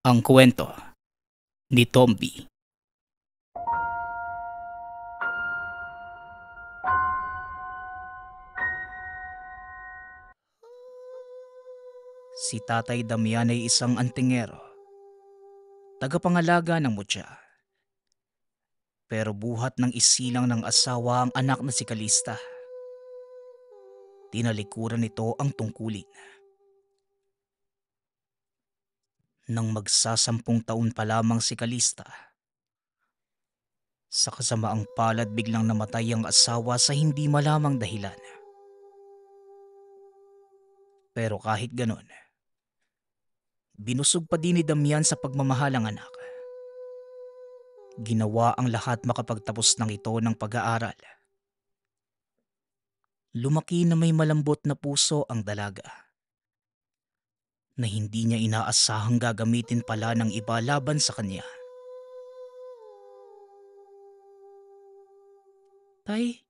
Ang kwento ni Tombi. Si Tatay Damian ay isang antingero, tagapangalaga ng mutya. Pero buhat ng isilang ng asawa ang anak na si Kalista. Tinalikuran nito ang tungkulin. nang magsasampung taon pa lamang si Kalista. Sa kasamaang palad biglang namatay ang asawa sa hindi malamang dahilan. Pero kahit ganon, binusog pa din ni Damian sa pagmamahal ang anak. Ginawa ang lahat makapagtapos ng ito ng pag-aaral. Lumaki na may malambot na puso ang dalaga na hindi niya inaasahang gagamitin pala ng iba laban sa kanya. Tay,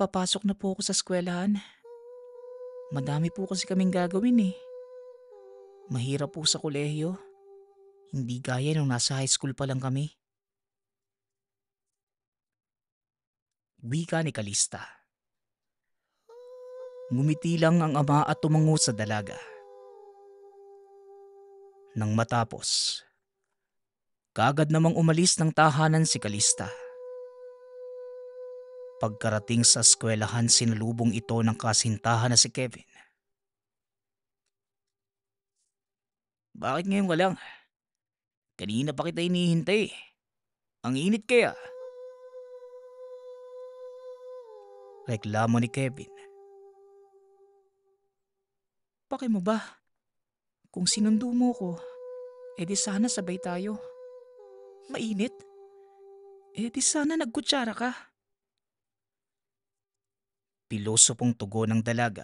papasok na po ako sa eskwelahan. Madami po kasi kaming gagawin eh. Mahirap po sa kolehiyo. Hindi gaya nung nasa high school pa lang kami. Wika ni Kalista. Ngumiti lang ang ama at tumango sa dalaga. Nang matapos, kaagad namang umalis ng tahanan si Kalista. Pagkarating sa eskwelahan, sinalubong ito ng kasintahan na si Kevin. Bakit ngayon ka lang? Kanina pa kita inihintay. Ang init kaya. Reklamo ni Kevin. Paki mo ba? Kung sinundo mo ko, edi sana sabay tayo. Mainit? Edi sana nagkutsara ka. Piloso pong tugo ng dalaga.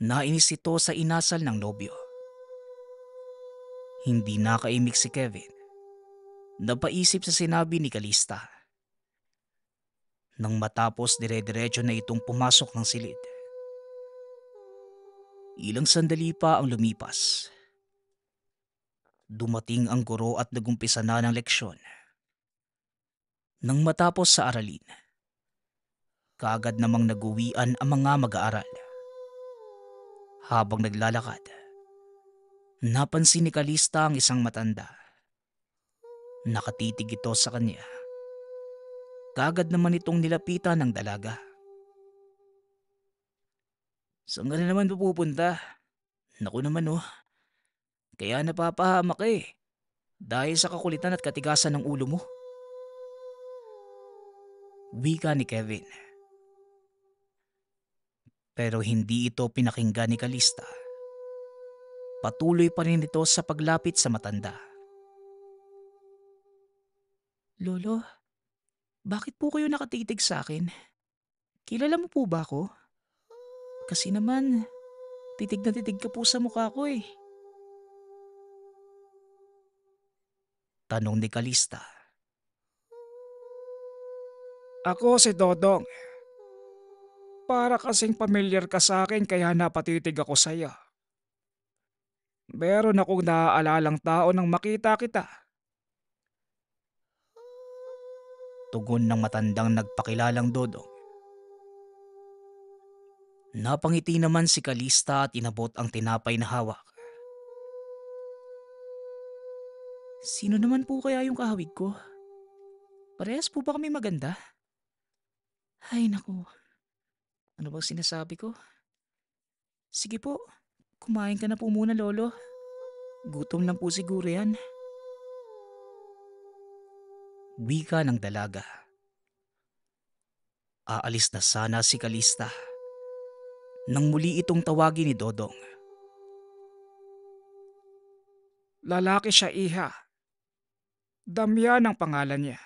Nainis ito sa inasal ng nobyo. Hindi nakaimik si Kevin. Napaisip sa sinabi ni Kalista. Nang matapos dire-diretso na itong pumasok ng silid. Ilang sandali pa ang lumipas. Dumating ang guro at nagumpisa na ng leksyon. Nang matapos sa aralin, kaagad namang naguwian ang mga mag-aaral. Habang naglalakad, napansin ni Kalista ang isang matanda. Nakatitig ito sa kanya. Kagad naman itong nilapitan ng dalaga. Saan ka na naman pupunta? Naku naman oh. Kaya napapahamak eh. Dahil sa kakulitan at katigasan ng ulo mo. Wika ni Kevin. Pero hindi ito pinakinggan ni Kalista. Patuloy pa rin ito sa paglapit sa matanda. Lolo, bakit po kayo nakatitig sa akin? Kilala mo po ba ako? Kasi naman, titig na titig ka po sa mukha ko eh. Tanong ni Kalista. Ako si Dodong. Para kasing pamilyar ka sa akin kaya napatitig ako sa sa'yo. Meron akong naaalalang tao nang makita kita. Tugon ng matandang nagpakilalang Dodong. Napangiti naman si Kalista at inabot ang tinapay na hawak. Sino naman po kaya yung kahawig ko? Parehas po ba kami maganda? Ay naku, ano bang sinasabi ko? Sige po, kumain ka na po muna lolo. Gutom lang po siguro yan. Wika ng dalaga. Aalis na sana si Kalista. Kalista nang muli itong tawagin ni Dodong. Lalaki siya, iha. Damya ang pangalan niya.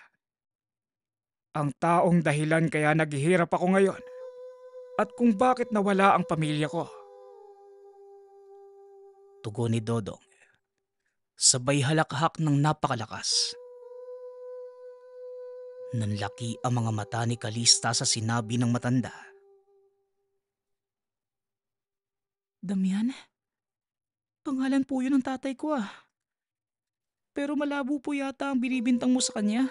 Ang taong dahilan kaya naghihirap ako ngayon at kung bakit nawala ang pamilya ko. Tugon ni Dodong. Sabay halakhak ng napakalakas. Nanlaki ang mga mata ni Kalista sa sinabi ng matanda Damian? Pangalan po yun ng tatay ko ah. Pero malabo po yata ang binibintang mo sa kanya.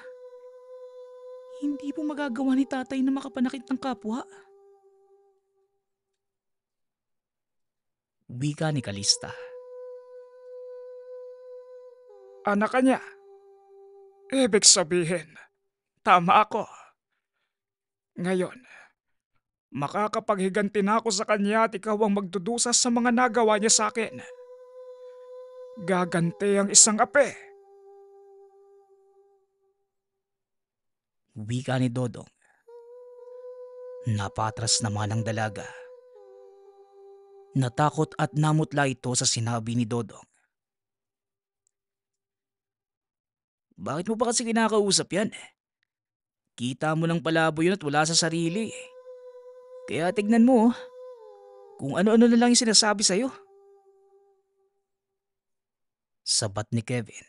Hindi po magagawa ni tatay na makapanakit ng kapwa. Wika ni Kalista. Anak niya. Ibig sabihin, tama ako. Ngayon, Makakapaghiganti na ako sa kanya at ikaw ang magdudusa sa mga nagawa niya sa akin. Gagante ang isang ape. Wika ni Dodong. Napatras naman ang dalaga. Natakot at namutla ito sa sinabi ni Dodong. Bakit mo pa kasi kinakausap yan? Kita mo ng palabo yun at wala sa sarili kaya tignan mo, oh. kung ano-ano na lang yung sinasabi sa'yo. Sabat ni Kevin.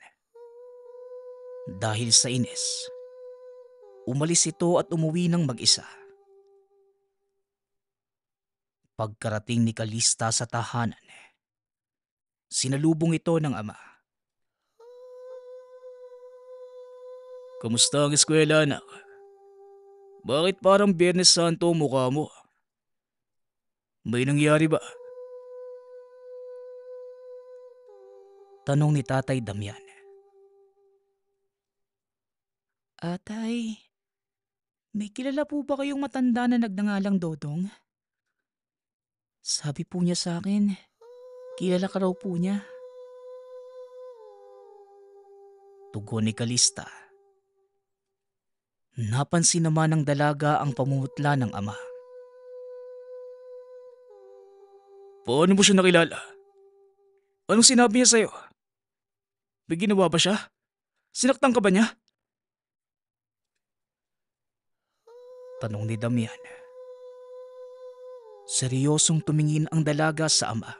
Dahil sa ines, umalis ito at umuwi ng mag-isa. Pagkarating ni Kalista sa tahanan, sinalubong ito ng ama. Kumusta ang eskwela, anak? Bakit parang Biyernes Santo mukha mo? May nangyari ba? Tanong ni Tatay Damian. Atay, may kilala po ba kayong matanda na nagnangalang Dodong? Sabi po niya sa akin, kilala ka raw po niya. Tugon ni Kalista. Napansin naman ng dalaga ang pamumutla ng ama. Paano mo siya nakilala? Anong sinabi niya sa'yo? May ginawa ba siya? Sinaktan ka ba niya? Tanong ni Damian. Seryosong tumingin ang dalaga sa ama.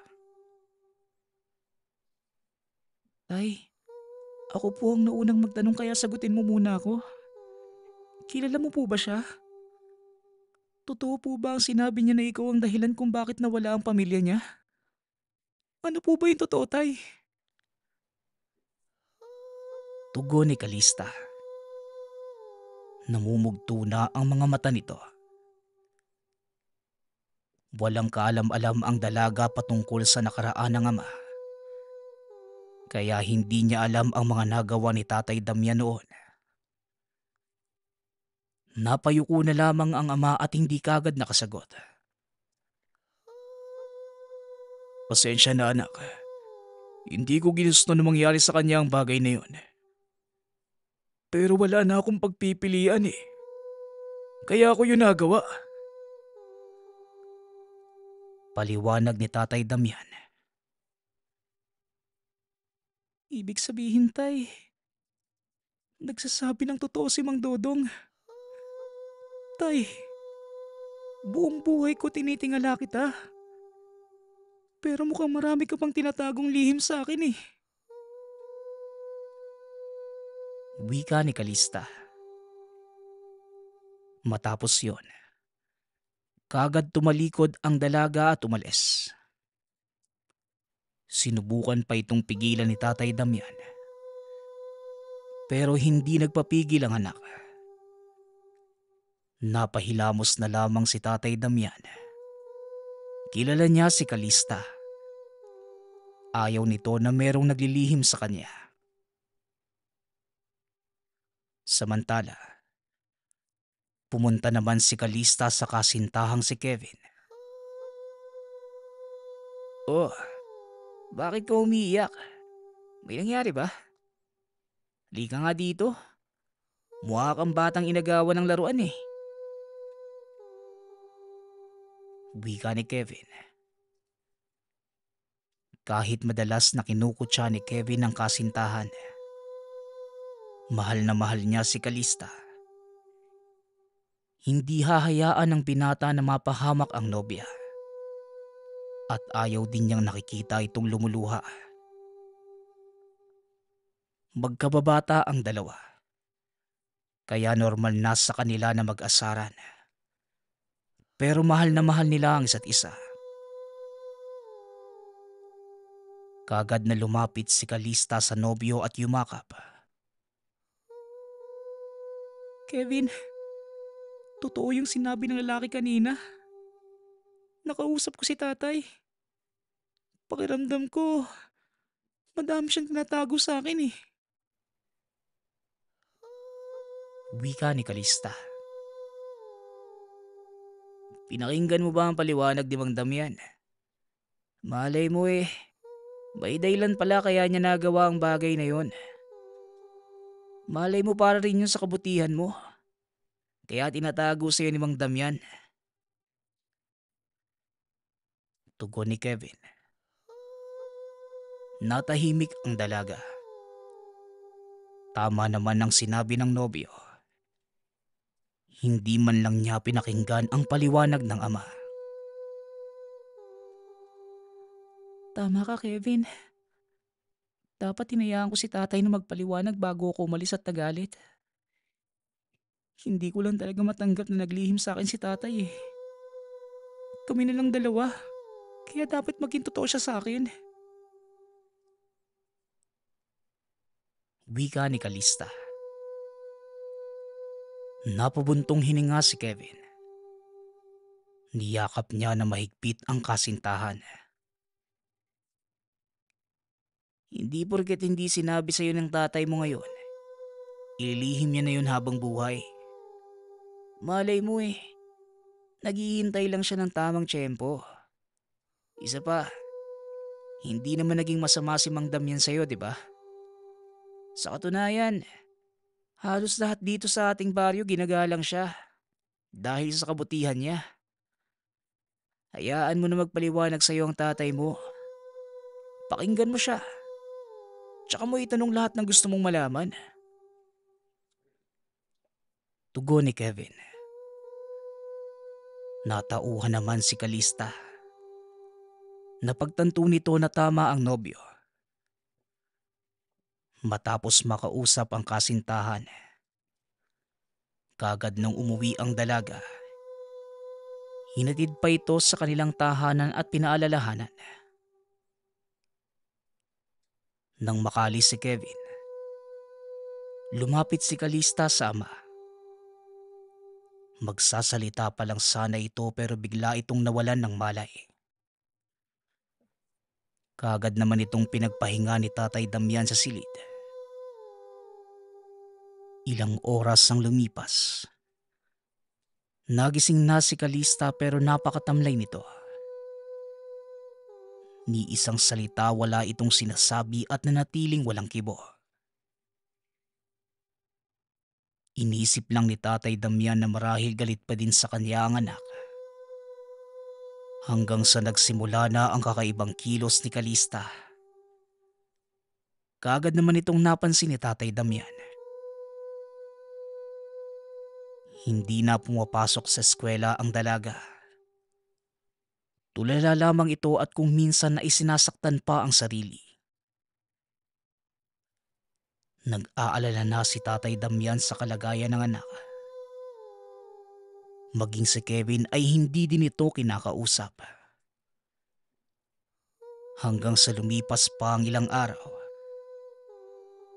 Tay, ako po ang naunang magtanong kaya sagutin mo muna ako. Kilala mo po ba siya? Totoo po ba ang sinabi niya na ikaw ang dahilan kung bakit nawala ang pamilya niya? Ano po ba yung totoo, Tay? Tugo ni Kalista. Namumugto na ang mga mata nito. Walang kaalam-alam ang dalaga patungkol sa nakaraan ng ama. Kaya hindi niya alam ang mga nagawa ni Tatay Damian noon. Napayuko na lamang ang ama at hindi kagad nakasagot. Pasensya na anak. Hindi ko ginusto na mangyari sa kanya ang bagay na yun. Pero wala na akong pagpipilian eh. Kaya ako yung nagawa. Paliwanag ni Tatay Damian. Ibig sabihin tay, nagsasabi ng totoo si Mang Dodong. Tay, buong buhay ko tinitingala kita. Pero mukhang marami ka pang tinatagong lihim sa akin eh. Wika ni Kalista. Matapos yon, kagad tumalikod ang dalaga at umalis. Sinubukan pa itong pigilan ni Tatay Damian. Pero hindi nagpapigil ang anak. Napahilamos na lamang si Tatay Damian. Kilala niya si Kalista. Ayaw nito na merong naglilihim sa kanya. Samantala, pumunta naman si Kalista sa kasintahang si Kevin. Oh, bakit ka umiiyak? May nangyari ba? Lika nga dito. Mukha kang batang inagawa ng laruan eh. wika ni Kevin. Kahit madalas na kinukot siya ni Kevin ang kasintahan, mahal na mahal niya si Kalista. Hindi hahayaan ng binata na mapahamak ang nobya. At ayaw din niyang nakikita itong lumuluha. Magkababata ang dalawa. Kaya normal na sa kanila na mag-asaran. Pero mahal na mahal nila ang isa't isa. Kagad na lumapit si Kalista sa nobyo at yumakap. Kevin, totoo yung sinabi ng lalaki kanina. Nakausap ko si tatay. Pakiramdam ko, madami siyang tinatago sa akin eh. Wika ni Kalista. Kalista. Pinakinggan mo ba ang paliwanag ni Mang Damian? Malay mo eh, may dahilan pala kaya niya nagawa ang bagay na yon. Malay mo para rin yun sa kabutihan mo. Kaya tinatago sa'yo ni Mang Damian. Tugon ni Kevin. Natahimik ang dalaga. Tama naman ang sinabi ng nobyo. Hindi man lang niya pinakinggan ang paliwanag ng ama. Tama ka, Kevin. Dapat hinayaan ko si tatay na magpaliwanag bago ako umalis at nagalit. Hindi ko lang talaga matanggap na naglihim sa akin si tatay eh. Kami na lang dalawa. Kaya dapat maging totoo siya sa akin. Wika ni Kalista. Napabuntong hininga si Kevin. Niyakap niya na mahigpit ang kasintahan. Hindi porket hindi sinabi sa'yo ng tatay mo ngayon. Ililihim niya na yun habang buhay. Malay mo eh. Naghihintay lang siya ng tamang tiyempo. Isa pa, hindi naman naging masama si Mang Damian sa'yo, di ba? Sa katunayan, Halos lahat dito sa ating baryo ginagalang siya dahil sa kabutihan niya. Hayaan mo na magpaliwanag sa iyo ang tatay mo. Pakinggan mo siya. Tsaka mo itanong lahat ng gusto mong malaman. Tugon ni Kevin. Natauhan naman si Kalista. Napagtanto nito na tama ang nobyo matapos makausap ang kasintahan. Kagad nang umuwi ang dalaga, hinatid pa ito sa kanilang tahanan at pinaalalahanan. Nang makali si Kevin, lumapit si Kalista sa ama. Magsasalita pa lang sana ito pero bigla itong nawalan ng malay. Kagad naman itong pinagpahinga ni Tatay Damian sa silid. Ilang oras ang lumipas. Nagising na si Kalista pero napakatamlay nito. Ni isang salita wala itong sinasabi at nanatiling walang kibo. Inisip lang ni Tatay Damian na marahil galit pa din sa kanya ang anak. Hanggang sa nagsimula na ang kakaibang kilos ni Kalista. Kagad naman itong napansin ni Tatay Damian. Hindi na pumapasok sa eskwela ang dalaga. Tulala lamang ito at kung minsan na isinasaktan pa ang sarili. Nag-aalala na si Tatay Damian sa kalagayan ng anak. Maging si Kevin ay hindi din ito kinakausap. Hanggang sa lumipas pa ang ilang araw,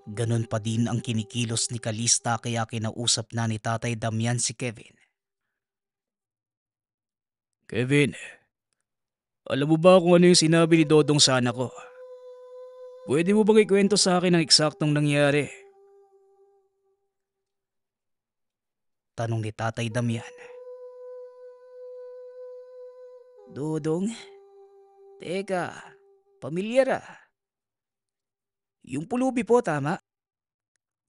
Ganon pa din ang kinikilos ni Kalista kaya kinausap na ni Tatay Damian si Kevin. Kevin, alam mo ba kung ano yung sinabi ni Dodong sana ko? Pwede mo bang ikwento sa akin ang eksaktong nangyari? Tanong ni Tatay Damian. Dodong, teka, pamilyara. Ah. Yung pulubi po, tama?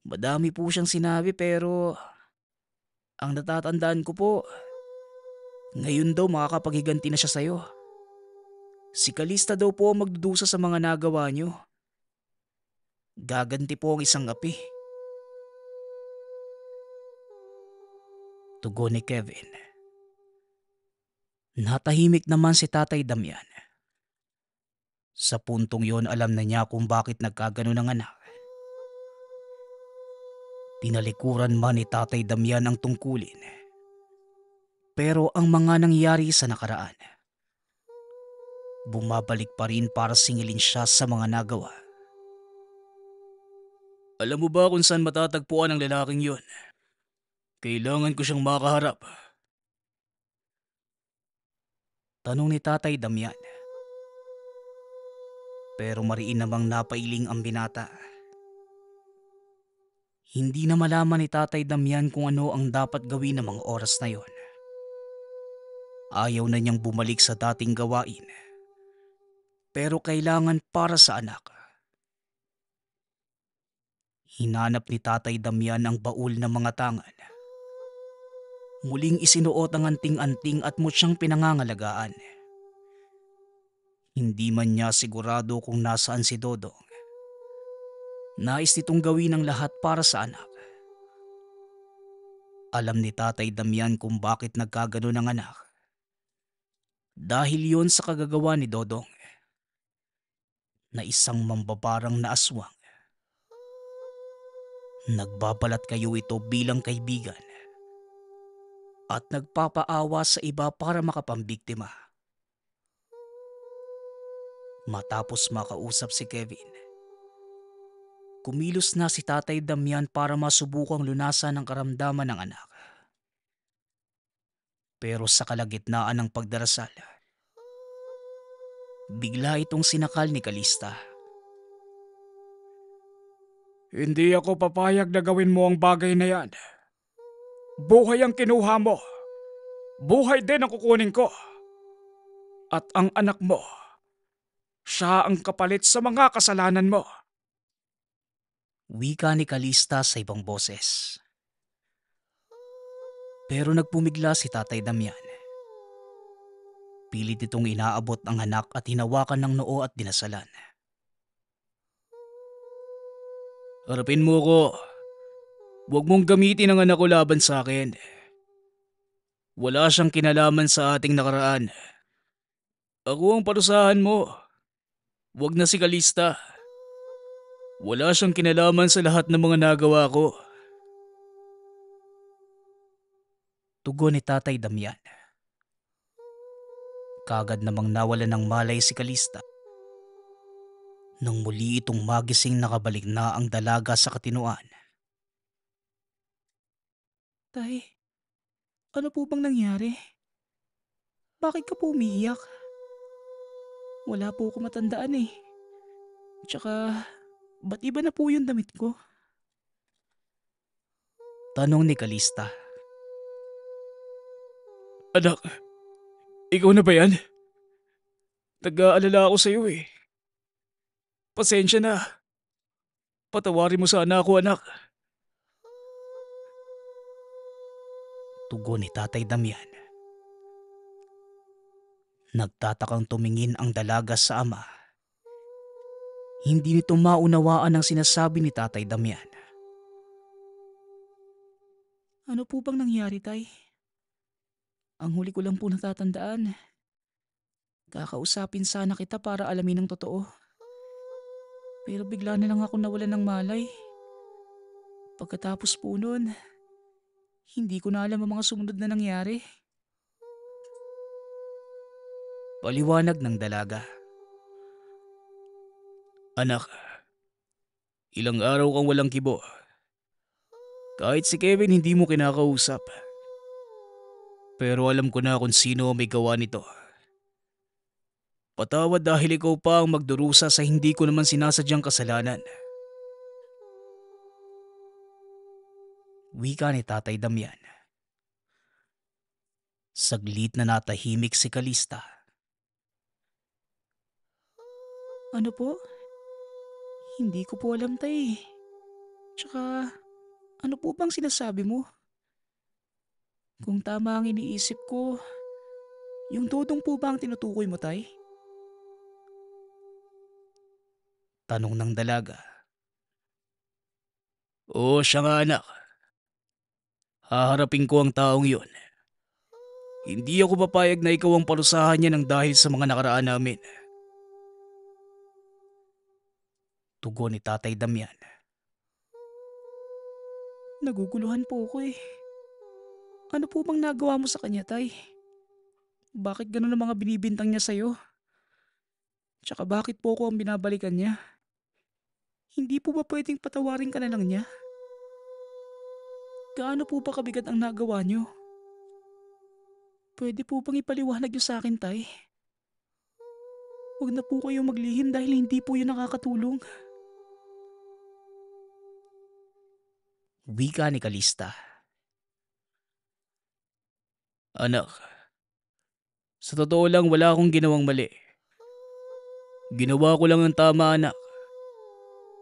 Madami po siyang sinabi pero ang natatandaan ko po, ngayon daw makakapaghiganti na siya sa'yo. Si Kalista daw po magdudusa sa mga nagawa niyo. Gaganti po ang isang api. Tugo ni Kevin. Natahimik naman si Tatay Damian. Sa puntong yon alam na niya kung bakit nagkaganon ang anak. Tinalikuran man ni Tatay Damian ang tungkulin. Pero ang mga nangyari sa nakaraan, bumabalik pa rin para singilin siya sa mga nagawa. Alam mo ba kung saan matatagpuan ang lalaking yon? Kailangan ko siyang makaharap. Tanong ni Tatay Damian. Pero mariin namang napailing ang binata. Hindi na malaman ni Tatay Damian kung ano ang dapat gawin ng mga oras na yon. Ayaw na niyang bumalik sa dating gawain. Pero kailangan para sa anak. Hinanap ni Tatay Damian ang baul ng mga tangan. Muling isinuot ang anting-anting at mutsyang pinangangalagaan. Hindi man niya sigurado kung nasaan si Dodong. Nais nitong gawin ang lahat para sa anak. Alam ni Tatay Damian kung bakit nagkaganon ang anak. Dahil yon sa kagagawa ni Dodong na isang mambabarang na aswang. Nagbabalat kayo ito bilang kaibigan at nagpapaawa sa iba para makapambiktima. Matapos makausap si Kevin, kumilos na si Tatay Damian para masubukang lunasan ang karamdaman ng anak. Pero sa kalagitnaan ng pagdarasal, bigla itong sinakal ni Kalista. Hindi ako papayag na gawin mo ang bagay na yan. Buhay ang kinuha mo. Buhay din ang kukunin ko. At ang anak mo siya ang kapalit sa mga kasalanan mo. Wika ni Kalista sa ibang boses. Pero nagpumigla si Tatay Damian. Pilit itong inaabot ang anak at hinawakan ng noo at dinasalan. Harapin mo ko. Huwag mong gamitin ang anak ko laban sa akin. Wala siyang kinalaman sa ating nakaraan. Ako ang parusahan mo. Huwag na si Kalista. Wala siyang kinalaman sa lahat ng mga nagawa ko. Tugon ni Tatay Damian. Kagad namang nawala ng malay si Kalista. Nang muli itong magising nakabalik na ang dalaga sa katinuan. Tay, ano po bang nangyari? Bakit ka po umiiyak? Wala po ako matandaan eh. Tsaka, ba't iba na po yung damit ko? Tanong ni Kalista. Anak, ikaw na ba yan? Nag-aalala ako sa'yo eh. Pasensya na. Patawarin mo sana ako anak. Tugon ni Tatay Damian. Nagtatakang tumingin ang dalaga sa ama. Hindi nito maunawaan ang sinasabi ni Tatay Damian. Ano po bang nangyari, Tay? Ang huli ko lang po natatandaan. Kakausapin sana kita para alamin ang totoo. Pero bigla na lang ako nawala ng malay. Pagkatapos po nun, hindi ko na alam ang mga sumunod na nangyari. Paliwanag ng dalaga. Anak, ilang araw kang walang kibo. Kahit si Kevin hindi mo kinakausap. Pero alam ko na kung sino may gawa nito. Patawad dahil ikaw pa ang magdurusa sa hindi ko naman sinasadyang kasalanan. Wika ni Tatay Damian. Saglit na natahimik si Kalista Ano po? Hindi ko po alam tay. Tsaka, ano po bang sinasabi mo? Kung tama ang iniisip ko, yung dodong po ba ang tinutukoy mo tay? Tanong ng dalaga. Oo siya nga anak. Haharapin ko ang taong yun. Hindi ako papayag na ikaw ang parusahan niya ng dahil sa mga nakaraan namin. Tugon ni Tatay Damian. Naguguluhan po ako eh. Ano po bang nagawa mo sa kanya, Tay? Bakit ganun ang mga binibintang niya sa'yo? Tsaka bakit po ako ang binabalikan niya? Hindi po ba pwedeng patawarin ka na lang niya? Gaano po ba kabigat ang nagawa niyo? Pwede po bang ipaliwanag niyo sa akin, Tay? Huwag na po kayong maglihim dahil hindi po yun nakakatulong. Wika ni Kalista. Anak, sa totoo lang wala akong ginawang mali. Ginawa ko lang ang tama anak.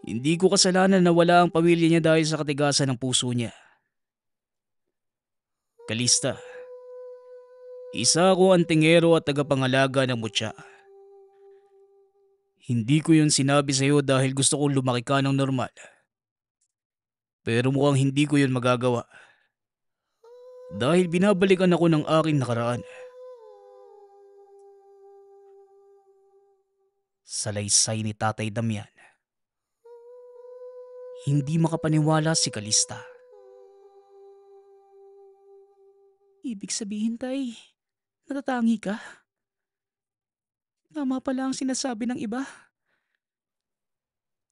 Hindi ko kasalanan na wala ang pamilya niya dahil sa katigasan ng puso niya. Kalista, isa ako ang tingero at tagapangalaga ng mutya. Hindi ko yun sinabi sa iyo dahil gusto kong lumaki ka ng normal. Pero mukhang hindi ko yun magagawa. Dahil binabalikan ako ng aking nakaraan. Salaysay ni Tatay Damian. Hindi makapaniwala si Kalista. Ibig sabihin, Tay, natatangi ka? Tama pala ang sinasabi ng iba.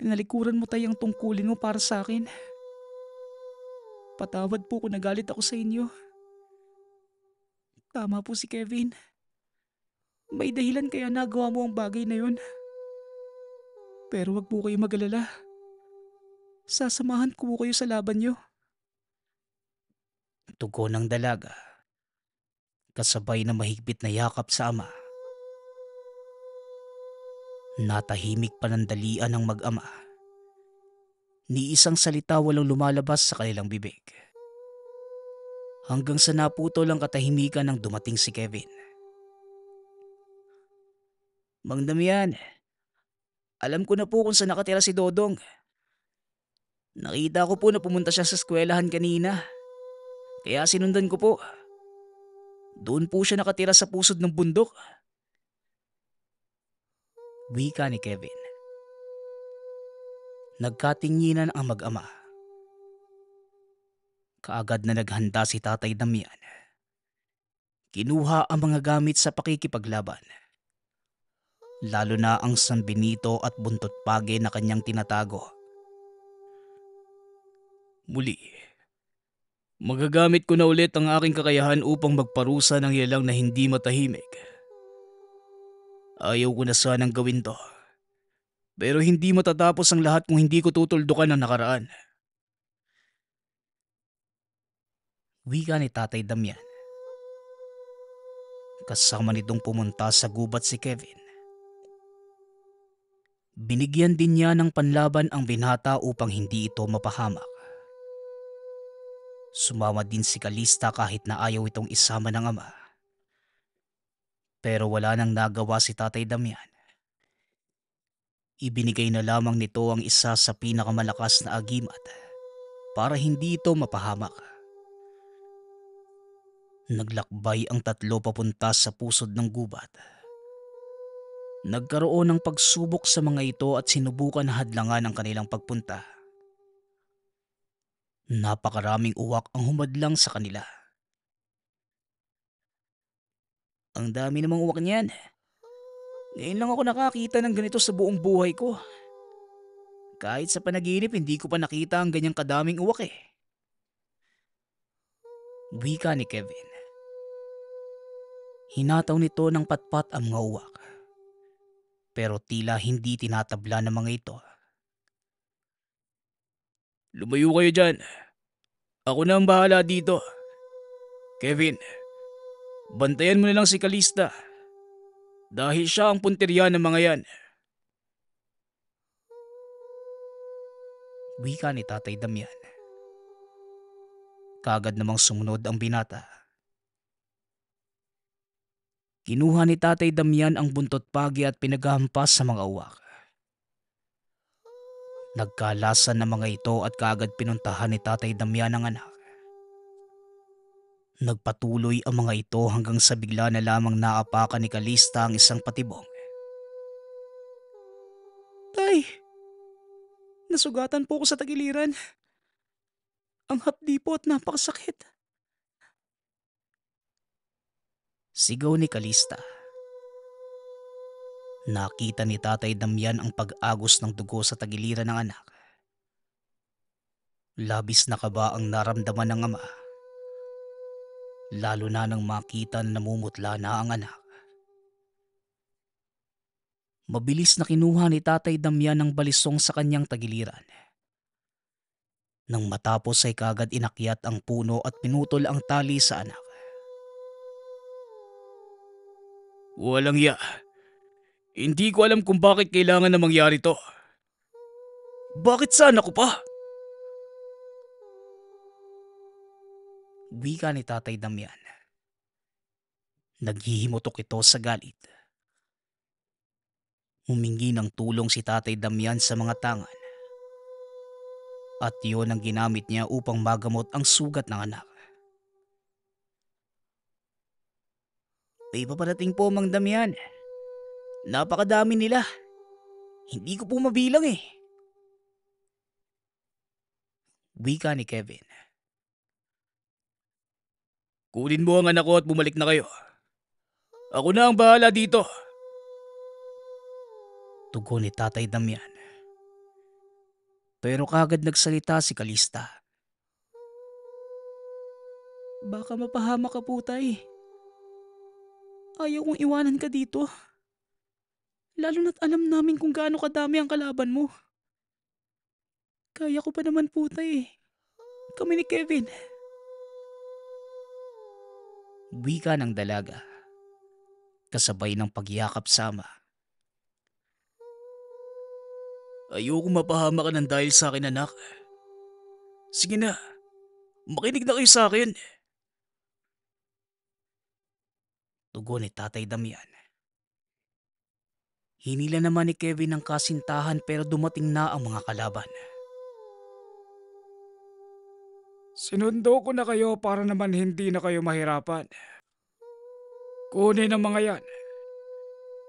Nalikuran mo tayang tungkulin mo para sa akin. Patawad po kung nagalit ako sa inyo. Tama po si Kevin. May dahilan kaya nagawa mo ang bagay na yun. Pero wag po kayo magalala. Sasamahan ko po kayo sa laban nyo. Tugo ng dalaga. Kasabay na mahigpit na yakap sa ama. Natahimik panandalian ng mag-ama Ni isang salita walang lumalabas sa kanilang bibig. Hanggang sa naputol ang katahimikan nang dumating si Kevin. Mang Damian, alam ko na po kung saan nakatira si Dodong. Nakita ko po na pumunta siya sa eskwelahan kanina. Kaya sinundan ko po. Doon po siya nakatira sa pusod ng bundok. Wika ni Kevin. Nagkatinginan ang mag-ama. Kaagad na naghanda si Tatay Damian. Kinuha ang mga gamit sa pakikipaglaban. Lalo na ang sambinito at buntot pagi na kanyang tinatago. Muli, magagamit ko na ulit ang aking kakayahan upang magparusa ng yalang na hindi matahimik. Ayaw ko na sanang gawin to. Pero hindi matatapos ang lahat kung hindi ko tutuldukan ang nakaraan. Wika ni Tatay Damian. Kasama nitong pumunta sa gubat si Kevin. Binigyan din niya ng panlaban ang binata upang hindi ito mapahamak. Sumama din si Kalista kahit na ayaw itong isama ng ama. Pero wala nang nagawa si Tatay Damian Ibinigay na lamang nito ang isa sa pinakamalakas na agimat para hindi ito mapahamak. Naglakbay ang tatlo papunta sa pusod ng gubat. Nagkaroon ng pagsubok sa mga ito at sinubukan hadlangan ang kanilang pagpunta. Napakaraming uwak ang humadlang sa kanila. Ang dami namang uwak niyan. Ngayon eh, lang ako nakakita ng ganito sa buong buhay ko. Kahit sa panaginip, hindi ko pa nakita ang ganyang kadaming uwak eh. Wika ni Kevin. Hinataw nito ng patpat ang mga uwak. Pero tila hindi tinatabla ng mga ito. Lumayo kayo dyan. Ako na ang bahala dito. Kevin, bantayan mo na lang si Kalista. Dahil siya ang punteriya ng mga yan. Wika ni Tatay Damian. Kagad namang sumunod ang binata. Kinuha ni Tatay Damian ang buntot pagi at pinaghahampas sa mga uwak. Nagkalasan ng mga ito at kagad pinuntahan ni Tatay Damian ang anak. Nagpatuloy ang mga ito hanggang sa bigla na lamang naapakan ni Kalista ang isang patibong. Tay, nasugatan po ako sa tagiliran. Ang hapdi po at napakasakit. Sigaw ni Kalista. Nakita ni Tatay Damian ang pag-agos ng dugo sa tagiliran ng anak. Labis na kaba ang naramdaman ng ama lalo na nang makita na namumutla na ang anak. Mabilis na kinuha ni Tatay Damian ang balisong sa kanyang tagiliran. Nang matapos ay kagad inakyat ang puno at pinutol ang tali sa anak. Walang iya. Hindi ko alam kung bakit kailangan na mangyari to. Bakit sana ko pa? wika ni Tatay Damian. Naghihimotok ito sa galit. Humingi ng tulong si Tatay Damian sa mga tangan. At yon ang ginamit niya upang magamot ang sugat ng anak. May paparating po, Mang Damian. Napakadami nila. Hindi ko po mabilang eh. Wika ni Kevin. Kunin mo ang anak ko at bumalik na kayo. Ako na ang bahala dito. Tugon ni Tatay Damian. Pero kagad nagsalita si Kalista. Baka mapahama ka po, tay. Ayaw kong iwanan ka dito. Lalo na't alam namin kung gaano kadami ang kalaban mo. Kaya ko pa naman po, tay. Kami ni Kevin. Kevin wika ng dalaga, kasabay ng pagyakap sama. Ayoko mapahama ka ng dahil sa akin anak. Sige na, makinig na kayo sa akin. Tugon ni Tatay Damian. Hinila naman ni Kevin ang kasintahan pero dumating na ang mga kalaban. Sinundo ko na kayo para naman hindi na kayo mahirapan. Kunin ang mga yan.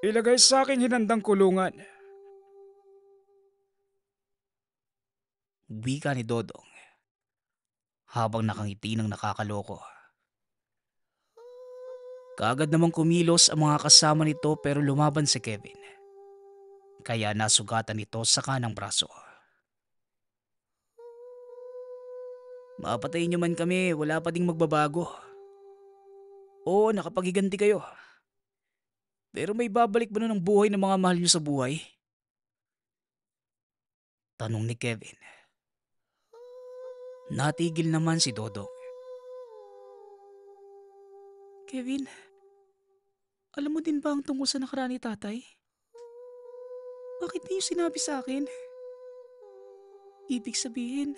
Ilagay sa aking hinandang kulungan. Wika ni Dodong habang nakangiti ng nakakaloko. Kaagad namang kumilos ang mga kasama nito pero lumaban si Kevin. Kaya nasugatan ito sa kanang braso. Mapatayin nyo man kami, wala pa ding magbabago. Oo, nakapaghiganti kayo. Pero may babalik ba nun ang buhay ng mga mahal nyo sa buhay? Tanong ni Kevin. Natigil naman si Dodo. Kevin, alam mo din ba ang tungkol sa nakaraan ni tatay? Bakit niyo sinabi sa akin? Ibig sabihin,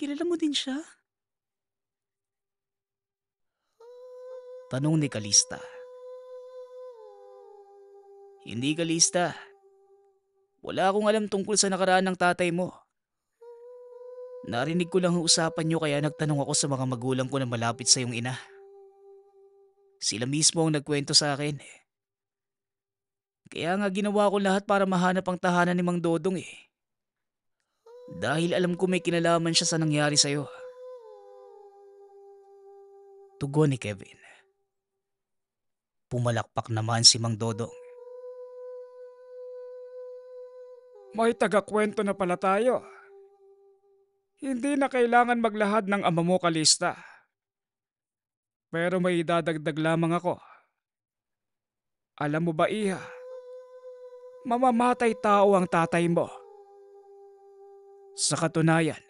Kilala mo din siya? Tanong ni Kalista. Hindi Kalista. Wala akong alam tungkol sa nakaraan ng tatay mo. Narinig ko lang ang usapan niyo kaya nagtanong ako sa mga magulang ko na malapit sa iyong ina. Sila mismo ang nagkwento sa akin. Eh. Kaya nga ginawa ko lahat para mahanap ang tahanan ni Mang Dodong eh. Dahil alam ko may kinalaman siya sa nangyari sa'yo. Tugon ni Kevin. Pumalakpak naman si Mang Dodong. May taga-kwento na pala tayo. Hindi na kailangan maglahad ng ama mo kalista. Pero may idadagdag lamang ako. Alam mo ba, Iha? Mamamatay tao ang tatay mo. Sa katunayan,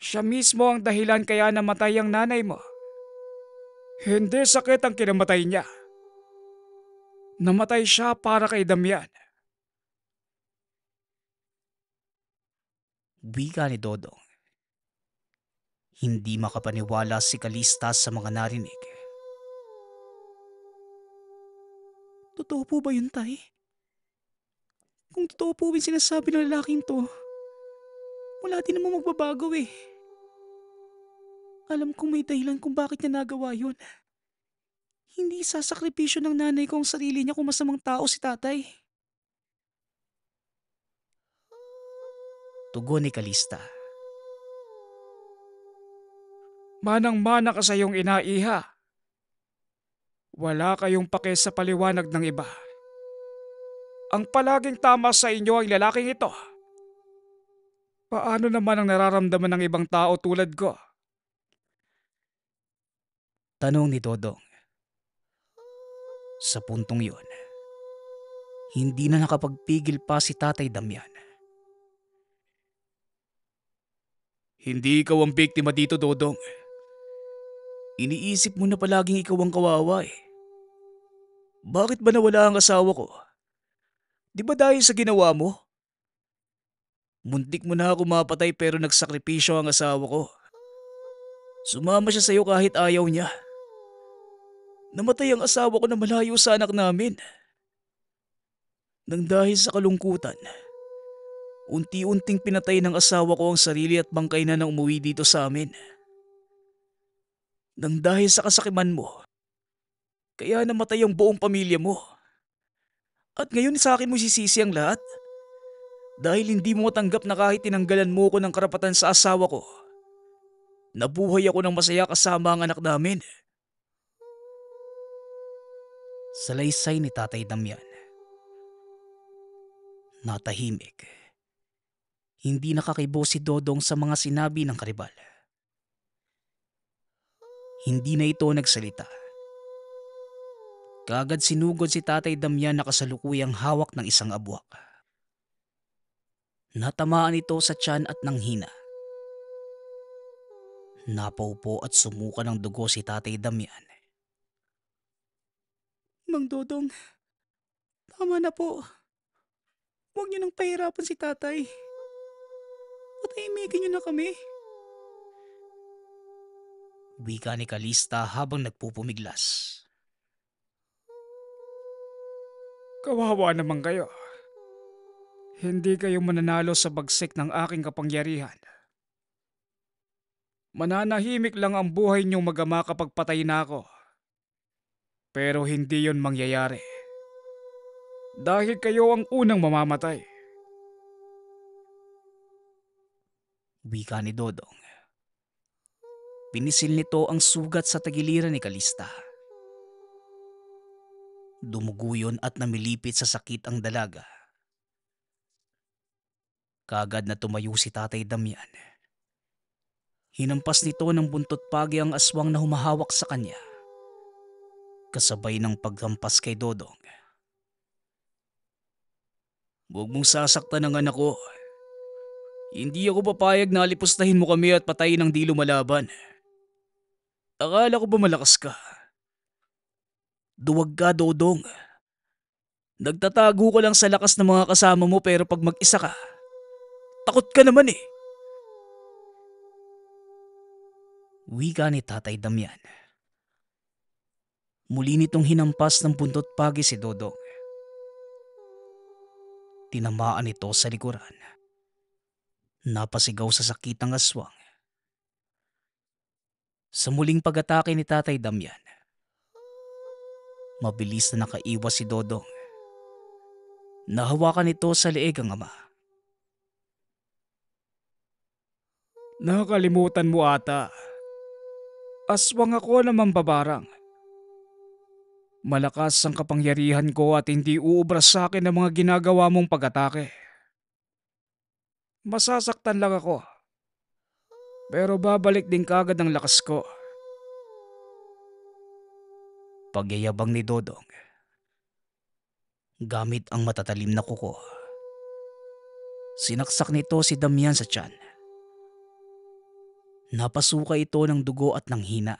siya mismo ang dahilan kaya namatay ang nanay mo. Hindi sakit ang kinamatay niya. Namatay siya para kay Damian. Wika ni Dodong. Hindi makapaniwala si Kalista sa mga narinig. Totoo po ba yun, Tay? Kung totoo po yung sinasabi ng lalaking to, wala din naman magbabago eh. Alam kong may dahilan kung bakit niya nagawa yun. Hindi sasakripisyo ng nanay ko ang sarili niya kung masamang tao si tatay. Tugon ni Kalista. Manang-mana ka sa iyong inaiha. Wala kayong pake sa paliwanag ng iba. Ang palaging tama sa inyo ang lalaking ito. Paano naman ang nararamdaman ng ibang tao tulad ko? Tanong ni Dodong. Sa puntong yun, hindi na nakapagpigil pa si Tatay Damian. Hindi ikaw ang biktima dito, Dodong. Iniisip mo na palaging ikaw ang kawawa eh. Bakit ba nawala ang asawa ko? Di ba dahil sa ginawa mo? Muntik mo na ako mapatay pero nagsakripisyo ang asawa ko. Sumama siya sa iyo kahit ayaw niya. Namatay ang asawa ko na malayo sa anak namin. Nang dahil sa kalungkutan, unti-unting pinatay ng asawa ko ang sarili at bangkay na nang umuwi dito sa amin. Nang dahil sa kasakiman mo, kaya namatay ang buong pamilya mo. At ngayon sa akin mo sisisi ang lahat? Dahil hindi mo tanggap na kahit tinanggalan mo ako ng karapatan sa asawa ko. Nabuhay ako ng masaya kasama ang anak namin. Salaysay ni Tatay Damian. Natahimik. Hindi nakakibo si Dodong sa mga sinabi ng karibal. Hindi na ito nagsalita. Kagad sinugod si Tatay Damian na kasalukuyang hawak ng isang abuwak. Natamaan ito sa tiyan at nanghina. Napaupo at sumuka ng dugo si Tatay Damian. Mang Dodong, tama na po. Huwag niyo nang pahirapan si Tatay. Patahimikin niyo na kami. Wika ni Kalista habang nagpupumiglas. Kawawa naman kayo. Hindi kayo mananalo sa bagsik ng aking kapangyarihan. Mananahimik lang ang buhay niyong magama kapag patay na ako. Pero hindi yon mangyayari. Dahil kayo ang unang mamamatay. Wika ni Dodong. Pinisil nito ang sugat sa tagiliran ni Kalista. Dumuguyon at namilipit sa sakit ang dalaga. Kagad na tumayo si Tatay Damian. Hinampas nito ng buntot pagi ang aswang na humahawak sa kanya. Kasabay ng paghampas kay Dodong. Huwag mong sasaktan ang anak ko. Hindi ako papayag na alipustahin mo kami at patayin ang di lumalaban. Akala ko ba malakas ka? Duwag ka, Dodong. Nagtatago ko lang sa lakas ng mga kasama mo pero pag mag-isa ka, Takot ka naman eh. Wika ni Tatay Damian. Muli nitong hinampas ng puntot pagi si Dodong. Tinamaan ito sa likuran. Napasigaw sa sakit ang aswang. Sa muling pag-atake ni Tatay Damian, mabilis na nakaiwas si Dodong. Nahawakan ito sa leeg ang ama Nakalimutan mo ata. Aswang ako na mambabarang. Malakas ang kapangyarihan ko at hindi uubra sa akin ang mga ginagawa mong pag-atake. Masasaktan lang ako. Pero babalik din kagad ang lakas ko. Pagyayabang ni Dodong. Gamit ang matatalim na kuko. Sinaksak nito si Damian sa tiyan. Napasuka ito ng dugo at ng hina.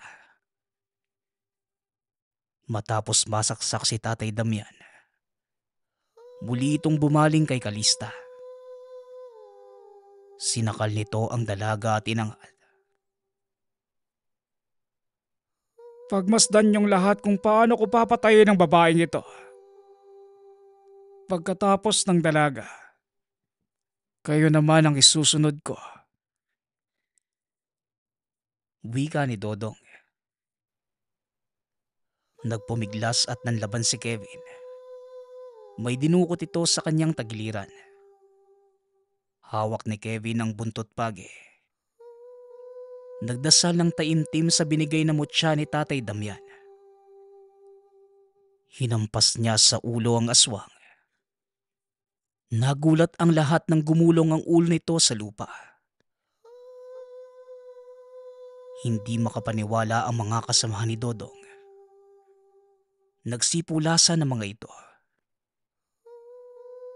Matapos masaksak si Tatay Damian, muli itong bumaling kay Kalista. Sinakal nito ang dalaga at inangal. Pagmasdan niyong lahat kung paano ko papatayin ang babaeng ito. Pagkatapos ng dalaga, kayo naman ang isusunod ko. Wika ni Dodong. Nagpumiglas at nanlaban si Kevin. May dinukot ito sa kanyang tagiliran. Hawak ni Kevin ang buntot pagi. Nagdasal ng taimtim sa binigay na mutya ni Tatay Damian. Hinampas niya sa ulo ang aswang. Nagulat ang lahat ng gumulong ang ulo nito sa lupa. Hindi makapaniwala ang mga kasamahan ni Dodong. Nagsipulasan ng mga ito.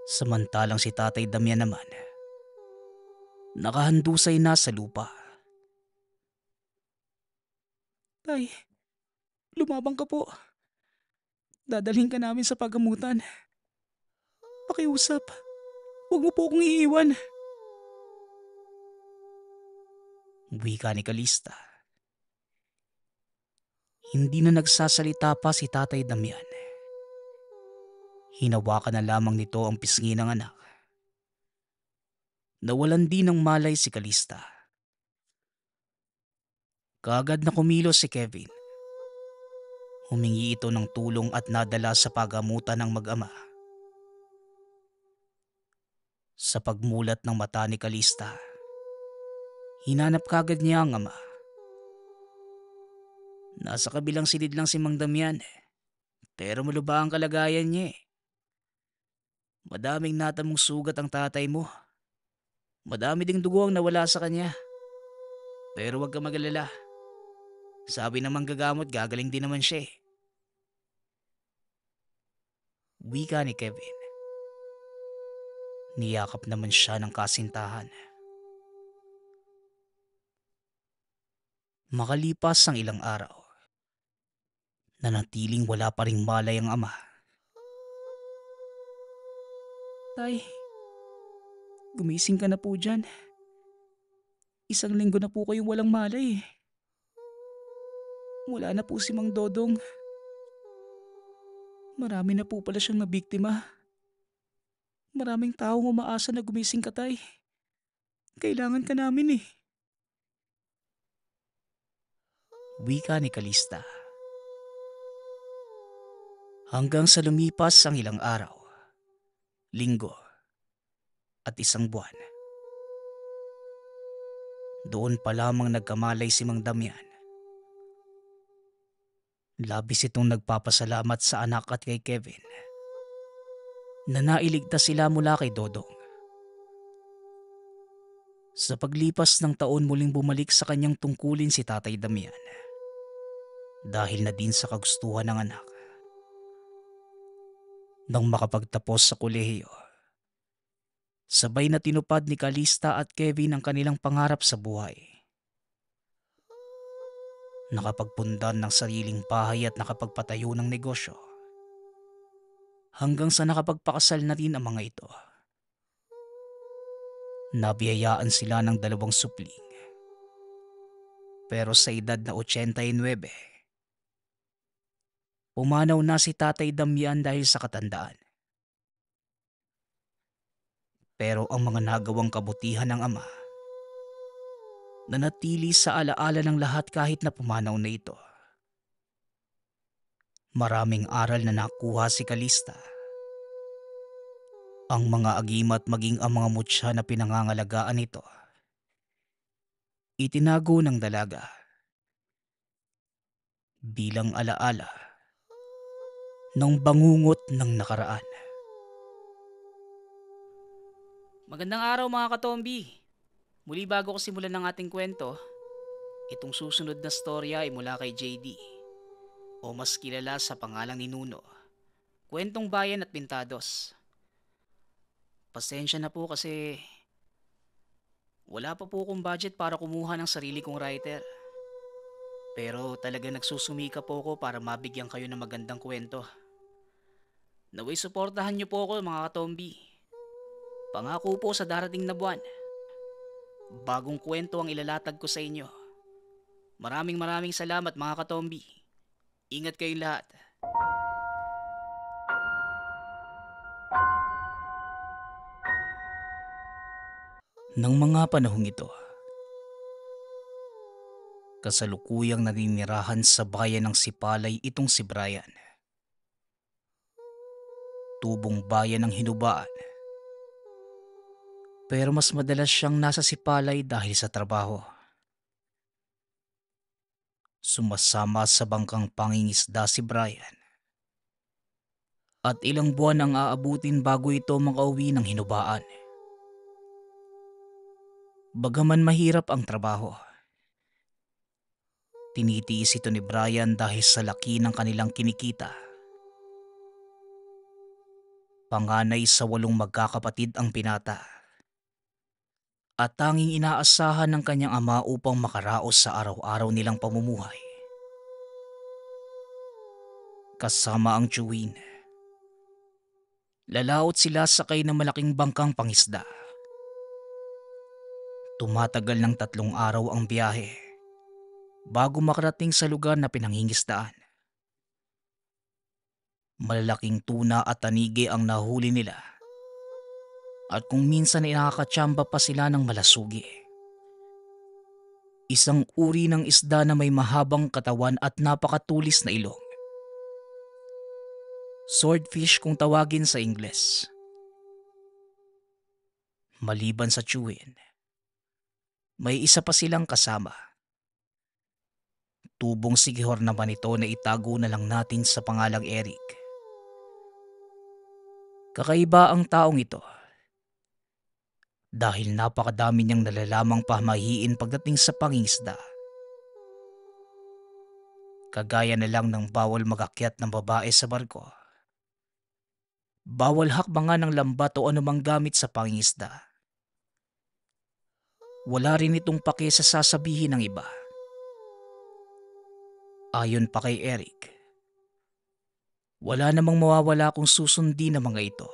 Samantalang si Tatay Damian naman, nakahandusay na sa lupa. Tay, lumabang ka po. Dadalhin ka namin sa pagamutan. Pakiusap, huwag mo po akong iiwan. Wika ni Kalista. Hindi na nagsasalita pa si Tatay Damian. Hinawakan na lamang nito ang pisngi ng anak. Nawalan din ng malay si Kalista. Kaagad na kumilos si Kevin. Humingi ito ng tulong at nadala sa pagamutan ng mag-ama. Sa pagmulat ng mata ni Kalista, hinanap kagad niya ang ama. Nasa kabilang silid lang si Mang Damian. Eh. Pero malubha ang kalagayan niya eh. Madaming natamong sugat ang tatay mo. Madami ding dugo ang nawala sa kanya. Pero huwag ka magalala. Sabi namang gagamot, gagaling din naman siya eh. Wika ni Kevin. Niyakap naman siya ng kasintahan. Makalipas ang ilang araw, Nanatiling wala pa ring malay ang ama. Tay, gumising ka na po dyan. Isang linggo na po kayong walang malay. Wala na po si Mang Dodong. Marami na po pala siyang nabiktima. Maraming taong umaasa na gumising ka, Tay. Kailangan ka namin eh. Wika ni Kalista. Hanggang sa lumipas ang ilang araw, linggo, at isang buwan. Doon pa lamang nagkamalay si Mang Damian. Labis itong nagpapasalamat sa anak at kay Kevin na nailigtas sila mula kay Dodong. Sa paglipas ng taon muling bumalik sa kanyang tungkulin si Tatay Damian dahil na din sa kagustuhan ng anak nang makapagtapos sa kolehiyo. Sabay na tinupad ni Kalista at Kevin ang kanilang pangarap sa buhay. Nakapagpundan ng sariling bahay at nakapagpatayo ng negosyo. Hanggang sa nakapagpakasal na rin ang mga ito. Nabiyayaan sila ng dalawang supling. Pero sa edad na 89, Umanaw na si Tatay Damian dahil sa katandaan. Pero ang mga nagawang kabutihan ng ama, nanatili sa alaala ng lahat kahit na pumanaw na ito. Maraming aral na nakuha si Kalista. Ang mga agimat maging ang mga mutya na pinangangalagaan nito, itinago ng dalaga bilang alaala. -ala ng bangungot ng nakaraan. Magandang araw mga katombi! Muli bago ko simulan ng ating kwento, itong susunod na storya ay mula kay JD o mas kilala sa pangalang ni Nuno, kwentong bayan at pintados. Pasensya na po kasi wala pa po akong budget para kumuha ng sarili kong writer. Pero talaga nagsusumika po ako para mabigyan kayo ng magandang kwento. Naway suportahan niyo po ako mga katombi. Pangako po sa darating na buwan. Bagong kwento ang ilalatag ko sa inyo. Maraming maraming salamat mga katombi. Ingat kayong lahat. Nang mga panahong ito, Kasalukuyang naninirahan sa bayan ng Sipalay itong si Brian. Tubong bayan ng hinubaan. Pero mas madalas siyang nasa Sipalay dahil sa trabaho. Sumasama sa bangkang pangingisda si Brian. At ilang buwan ang aabutin bago ito makauwi ng hinubaan. Bagaman mahirap ang trabaho Tinitiis ito ni Brian dahil sa laki ng kanilang kinikita. Panganay sa walong magkakapatid ang pinata. At tanging inaasahan ng kanyang ama upang makaraos sa araw-araw nilang pamumuhay. Kasama ang Chewin. Lalaot sila sakay ng malaking bangkang pangisda. Tumatagal ng tatlong araw ang biyahe bago makarating sa lugar na pinangingisdaan. Malalaking tuna at tanige ang nahuli nila. At kung minsan ay nakakatsamba pa sila ng malasugi. Isang uri ng isda na may mahabang katawan at napakatulis na ilong. Swordfish kung tawagin sa Ingles. Maliban sa chewin, may isa pa silang kasama Tubong sigihor naman ito na itago na lang natin sa pangalang Eric. Kakaiba ang taong ito. Dahil napakadami niyang nalalamang pamahiin pagdating sa pangingisda. Kagaya na lang ng bawal magakyat ng babae sa barko. Bawal hakbangan ng lambat o anumang gamit sa pangingisda wala rin itong pake sa sasabihin ng iba. Ayon pa kay Eric, wala namang mawawala kung susundin ang mga ito.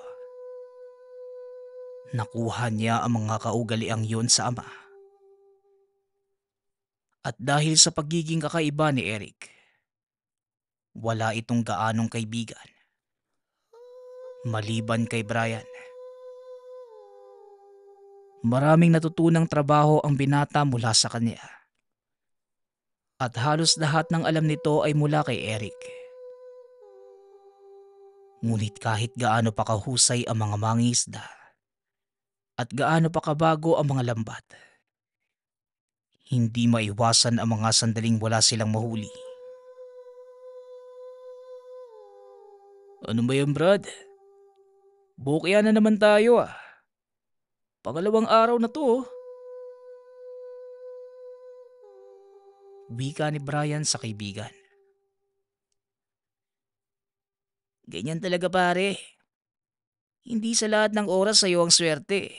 Nakuha niya ang mga kaugaliang yun sa ama. At dahil sa pagiging kakaiba ni Eric, wala itong gaanong kaibigan. Maliban kay Brian. Maraming natutunang trabaho ang binata mula sa kanya at halos lahat ng alam nito ay mula kay Eric. Ngunit kahit gaano pa kahusay ang mga mangisda at gaano pa kabago ang mga lambat, hindi maiwasan ang mga sandaling wala silang mahuli. Ano ba yan, Brad? Bukya na naman tayo ah. Pangalawang araw na to oh. Wika ni Brian sa kaibigan. Ganyan talaga pare. Hindi sa lahat ng oras sa'yo ang swerte.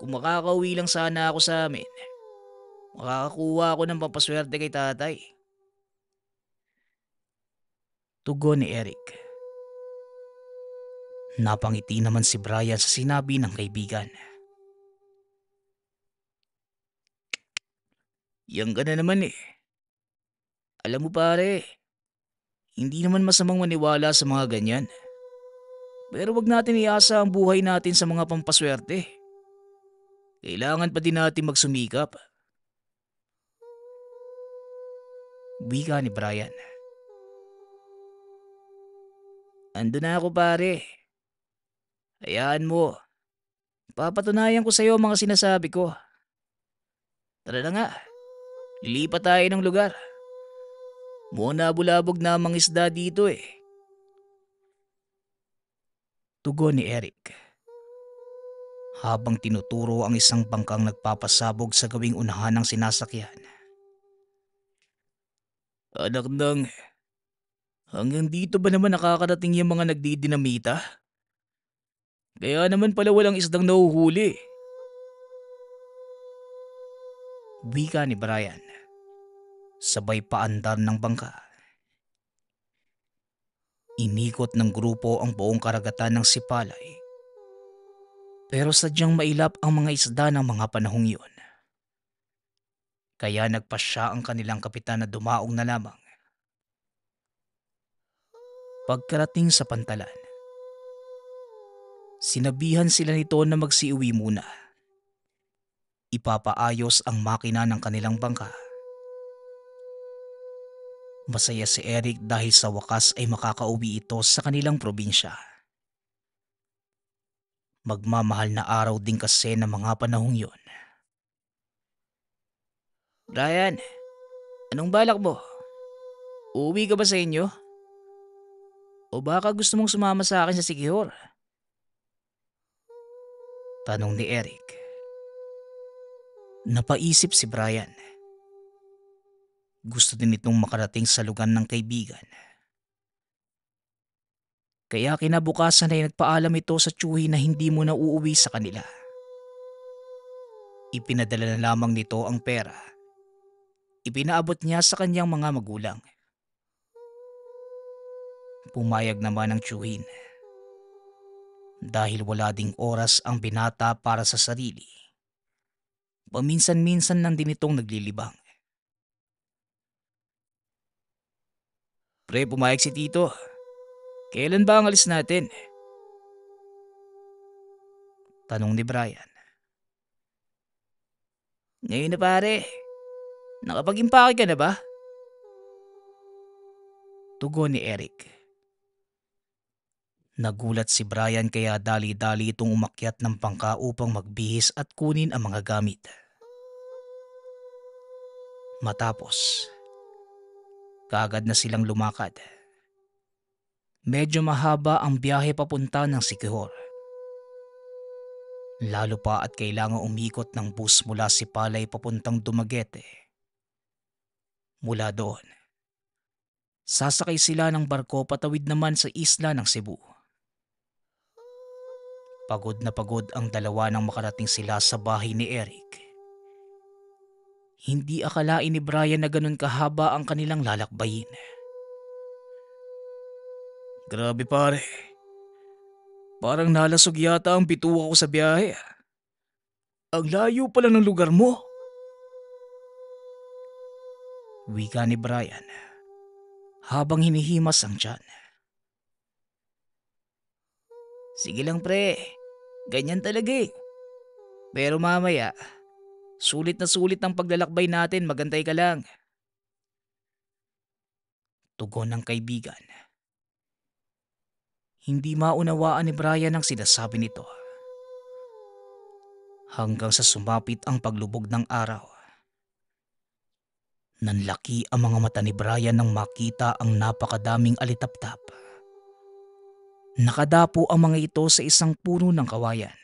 Kung makakauwi lang sana ako sa amin, makakakuha ako ng pampaswerte kay tatay. Tugon ni Eric. Napangiti naman si Brian sa sinabi ng kaibigan. Yan ka na naman eh. Alam mo pare, hindi naman masamang maniwala sa mga ganyan. Pero wag natin iasa ang buhay natin sa mga pampaswerte. Kailangan pa din natin magsumikap. Wika ni Brian. Ando na ako pare. Hayaan mo. Papatunayan ko sa iyo mga sinasabi ko. Tara na nga. Lilipat tayo ng lugar. Muna bulabog na mga isda dito eh. Tugon ni Eric. Habang tinuturo ang isang bangkang nagpapasabog sa gawing unahan ng sinasakyan. Anak ng... Hanggang dito ba naman nakakarating yung mga nagdidinamita? Kaya naman pala walang isdang nahuhuli. Wika ni Brian sabay paandar ng bangka. Inikot ng grupo ang buong karagatan ng Sipalay. Pero sadyang mailap ang mga isda ng mga panahong iyon. Kaya nagpasya ang kanilang kapitan na dumaong na lamang. Pagkarating sa pantalan, sinabihan sila nito na magsiuwi muna. Ipapaayos ang makina ng kanilang bangka Masaya si Eric dahil sa wakas ay makakauwi ito sa kanilang probinsya. Magmamahal na araw din kasi ng mga panahong yun. Brian, anong balak mo? Uuwi ka ba sa inyo? O baka gusto mong sumama sa akin sa Sikihor? Tanong ni Eric. Napaisip si Brian gusto din itong makarating sa lugar ng kaibigan. Kaya kinabukasan ay nagpaalam ito sa Chuhi na hindi mo na uuwi sa kanila. Ipinadala na lamang nito ang pera. Ipinaabot niya sa kanyang mga magulang. Pumayag naman ang Chuhin. Dahil wala ding oras ang binata para sa sarili. Paminsan-minsan lang din itong naglilibang. Pre, pumayag si Tito. Kailan ba ang alis natin? Tanong ni Brian. Ngayon na pare. Nakapag-impake ka na ba? Tugon ni Eric. Nagulat si Brian kaya dali-dali itong umakyat ng pangka upang magbihis at kunin ang mga gamit. Matapos, Kaagad na silang lumakad. Medyo mahaba ang biyahe papunta ng Sikihor. Lalo pa at kailangan umikot ng bus mula si Palay papuntang Dumaguete. Mula doon, sasakay sila ng barko patawid naman sa isla ng Cebu. Pagod na pagod ang dalawa nang makarating sila sa bahay ni Eric. Hindi akalain ni Brian na ganun kahaba ang kanilang lalakbayin. Grabe pare. Parang nalasog yata ang bituwa ko sa biyahe. Ah. Ang layo pala ng lugar mo. Wika ni Brian habang hinihimas ang tiyan. Sige lang pre, ganyan talaga eh. Pero mamaya, Sulit na sulit ang paglalakbay natin, magantay ka lang. Tugon ng kaibigan. Hindi maunawaan ni Brian ang sinasabi nito. Hanggang sa sumapit ang paglubog ng araw. Nanlaki ang mga mata ni Brian nang makita ang napakadaming alitaptap. Nakadapo ang mga ito sa isang puno ng kawayan.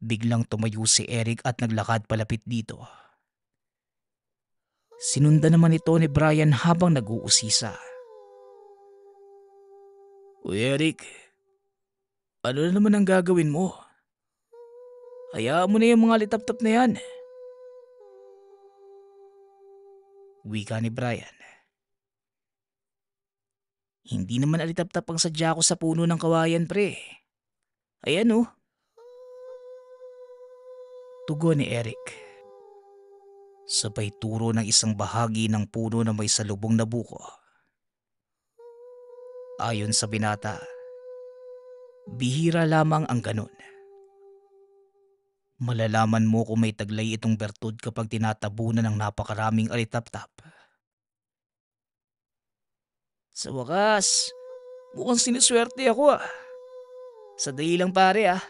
Biglang tumayo si Eric at naglakad palapit dito. Sinunda naman ito ni Brian habang nag-uusisa. Uy Eric, ano na naman ang gagawin mo? Hayaan mo na yung mga litap-tap na yan. Wika ni Brian. Hindi naman alitap-tap ang sadya ko sa puno ng kawayan pre. Ayan oh, Tugon ni Eric. Sabay turo ng isang bahagi ng puno na may salubong na buko. Ayon sa binata, bihira lamang ang ganun. Malalaman mo kung may taglay itong bertud kapag tinatabunan ng napakaraming alitap-tap. Sa wakas, mukhang sinuswerte ako ah. Sa dahilang pare ah.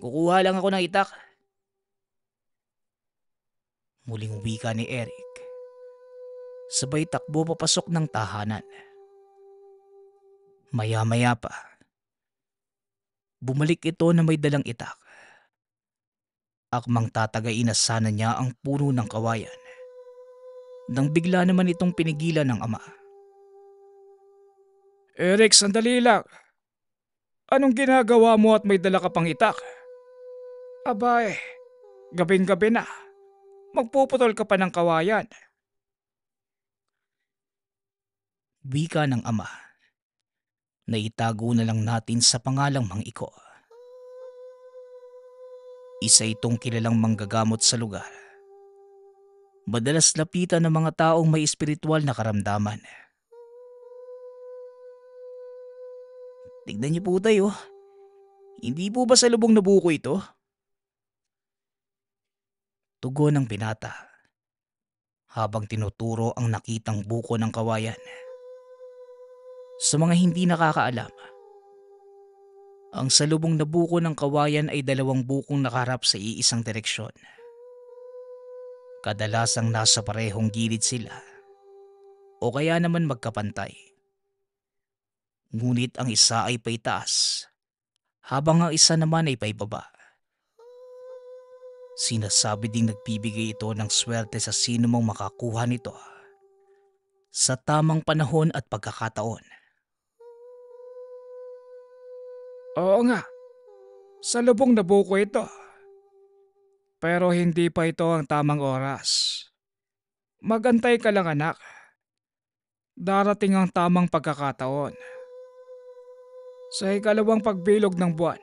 Kukuha lang ako ng itak. Muling wika ni Eric. Sabay takbo papasok ng tahanan. Maya-maya pa. Bumalik ito na may dalang itak. Akmang tatagain na sana niya ang puno ng kawayan. Nang bigla naman itong pinigilan ng ama. Eric, sandali lang. Anong ginagawa mo at may dala ka pang itak? Abay, gabing-gabi na magpuputol ka pa ng kawayan. Wika ng ama. na itago na lang natin sa pangalang Mang Iko. Isa itong kilalang manggagamot sa lugar. Madalas lapitan ng mga taong may espiritual na karamdaman. Tignan niyo po tayo. Hindi po ba sa lubong buko ito? tugo ng binata. Habang tinuturo ang nakitang buko ng kawayan. Sa mga hindi nakakaalam, ang salubong na buko ng kawayan ay dalawang bukong nakaharap sa iisang direksyon. Kadalasang nasa parehong gilid sila o kaya naman magkapantay. Ngunit ang isa ay paitaas habang ang isa naman ay paibaba. Sinasabi ding nagbibigay ito ng swerte sa sino mong makakuha nito sa tamang panahon at pagkakataon. Oo nga, sa lubong nabuo ito. Pero hindi pa ito ang tamang oras. Magantay ka lang anak. Darating ang tamang pagkakataon. Sa ikalawang pagbilog ng buwan,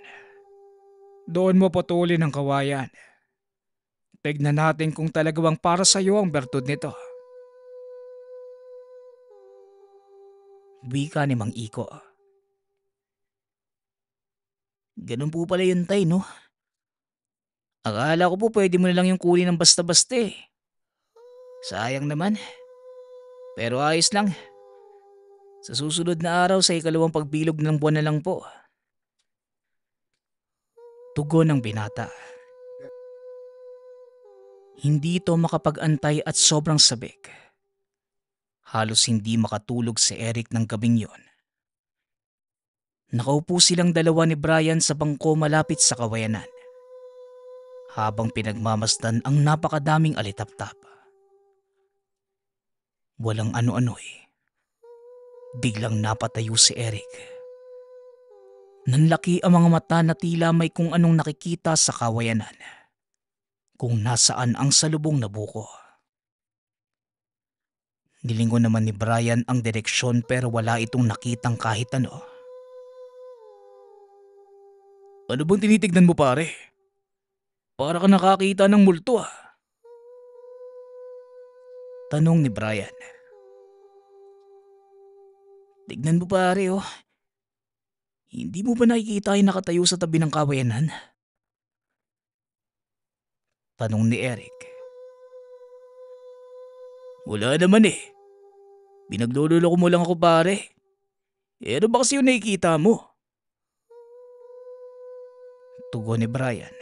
doon mo putulin ang kawayan. Tignan natin kung talagang para sa iyo ang bertud nito. Wika ni Mang Iko. Ganun po pala yun tay, no? Akala ko po pwede mo na lang yung kunin ng basta-basta eh. Sayang naman. Pero ayos lang. Sa susunod na araw sa ikalawang pagbilog ng buwan na lang po. Tugon ng binata. Hindi ito makapag-antay at sobrang sabik. Halos hindi makatulog si Eric ng gabing yon. Nakaupo silang dalawa ni Brian sa bangko malapit sa kawayanan. Habang pinagmamasdan ang napakadaming alitap-tap. Walang ano-ano Biglang napatayo si Eric. Nanlaki ang mga mata na tila may kung anong nakikita sa kawayanan kung nasaan ang salubong na buko. Nilingon naman ni Brian ang direksyon pero wala itong nakitang kahit ano. Ano bang tinitignan mo pare? Para ka nakakita ng multo ah. Tanong ni Brian. Tignan mo pare oh. Hindi mo ba nakikita ay nakatayo sa tabi ng kawayanan? Tanong ni Eric. Wala naman eh. Binaglululoko mo lang ako pare. Eh ano ba kasi yung nakikita mo? Tugon ni Brian.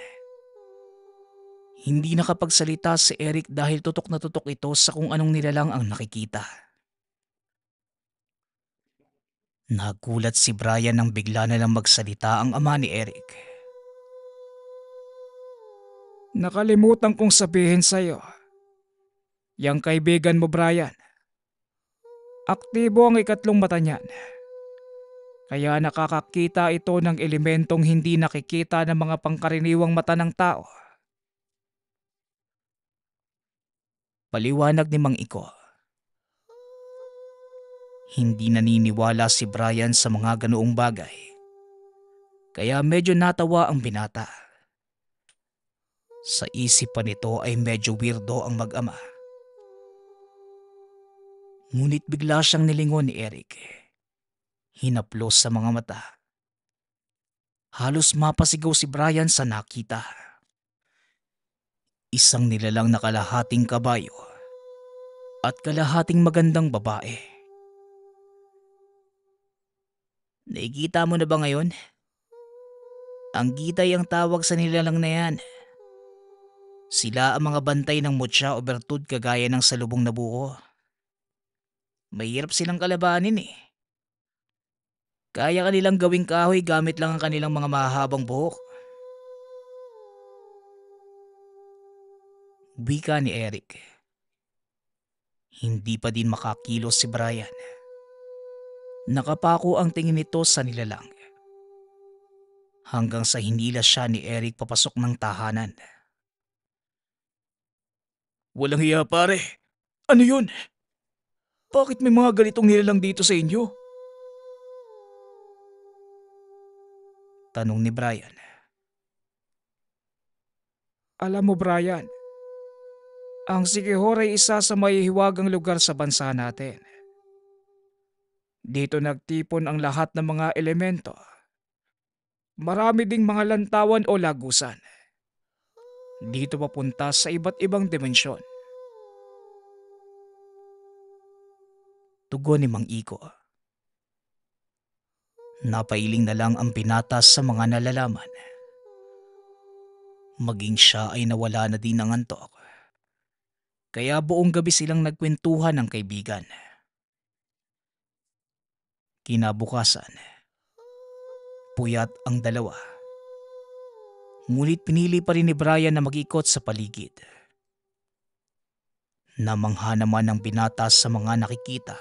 Hindi nakapagsalita si Eric dahil tutok na tutok ito sa kung anong nilalang ang nakikita. Nagulat si Brian nang bigla na lang magsalita ang ama ni Eric. Nakalimutan kong sabihin sa iyo. Yang kaibigan mo Brian, aktibo ang ikatlong mata niyan. Kaya nakakakita ito ng elementong hindi nakikita ng mga pangkaraniwang mata ng tao. Paliwanag ni Mang Iko. Hindi naniniwala si Brian sa mga ganoong bagay. Kaya medyo natawa ang binata. Sa isip pa nito ay medyo weirdo ang mag-ama. Ngunit bigla siyang nilingon ni Eric. Hinaplos sa mga mata. Halos mapasigaw si Brian sa nakita. Isang nilalang na kalahating kabayo at kalahating magandang babae. Nakikita mo na ba ngayon? Ang gitay ang tawag sa nilalang na yan. Sila ang mga bantay ng mutya o bertud kagaya ng salubong na buko. Mahirap silang kalabanin eh. Kaya kanilang gawing kahoy gamit lang ang kanilang mga mahahabang buhok. Wika ni Eric. Hindi pa din makakilos si Brian. Nakapako ang tingin nito sa nilalang. Hanggang sa hinila siya ni Eric papasok ng tahanan. Walang hiya pare. Ano yun? Bakit may mga ganitong nilalang dito sa inyo? Tanong ni Brian. Alam mo Brian, ang Sikihor ay isa sa mahihiwagang lugar sa bansa natin. Dito nagtipon ang lahat ng mga elemento. Marami ding mga lantawan o lagusan dito papunta sa iba't ibang dimensyon. Tugon ni Mang Iko. Napailing na lang ang binata sa mga nalalaman. Maging siya ay nawala na din ng antok. Kaya buong gabi silang nagkwentuhan ng kaibigan. Kinabukasan, puyat ang dalawa Ngunit pinili pa rin ni Brian na mag-ikot sa paligid. Namangha naman ang binata sa mga nakikita.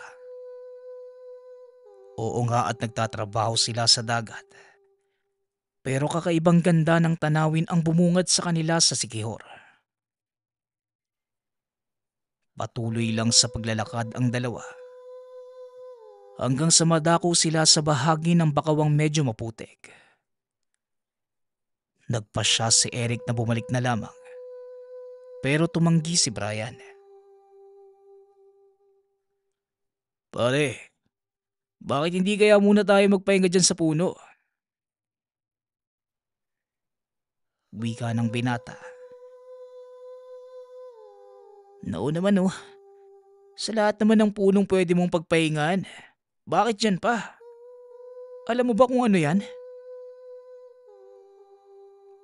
Oo nga at nagtatrabaho sila sa dagat. Pero kakaibang ganda ng tanawin ang bumungad sa kanila sa Sikihor. Patuloy lang sa paglalakad ang dalawa. Hanggang sa madako sila sa bahagi ng bakawang medyo maputik. Nagpasya si Eric na bumalik na lamang. Pero tumanggi si Brian. Pare, bakit hindi kaya muna tayo magpahinga dyan sa puno? Wika ng binata. No naman oh. Sa lahat naman ng punong pwede mong pagpahingan, bakit dyan pa? Alam mo ba kung ano yan?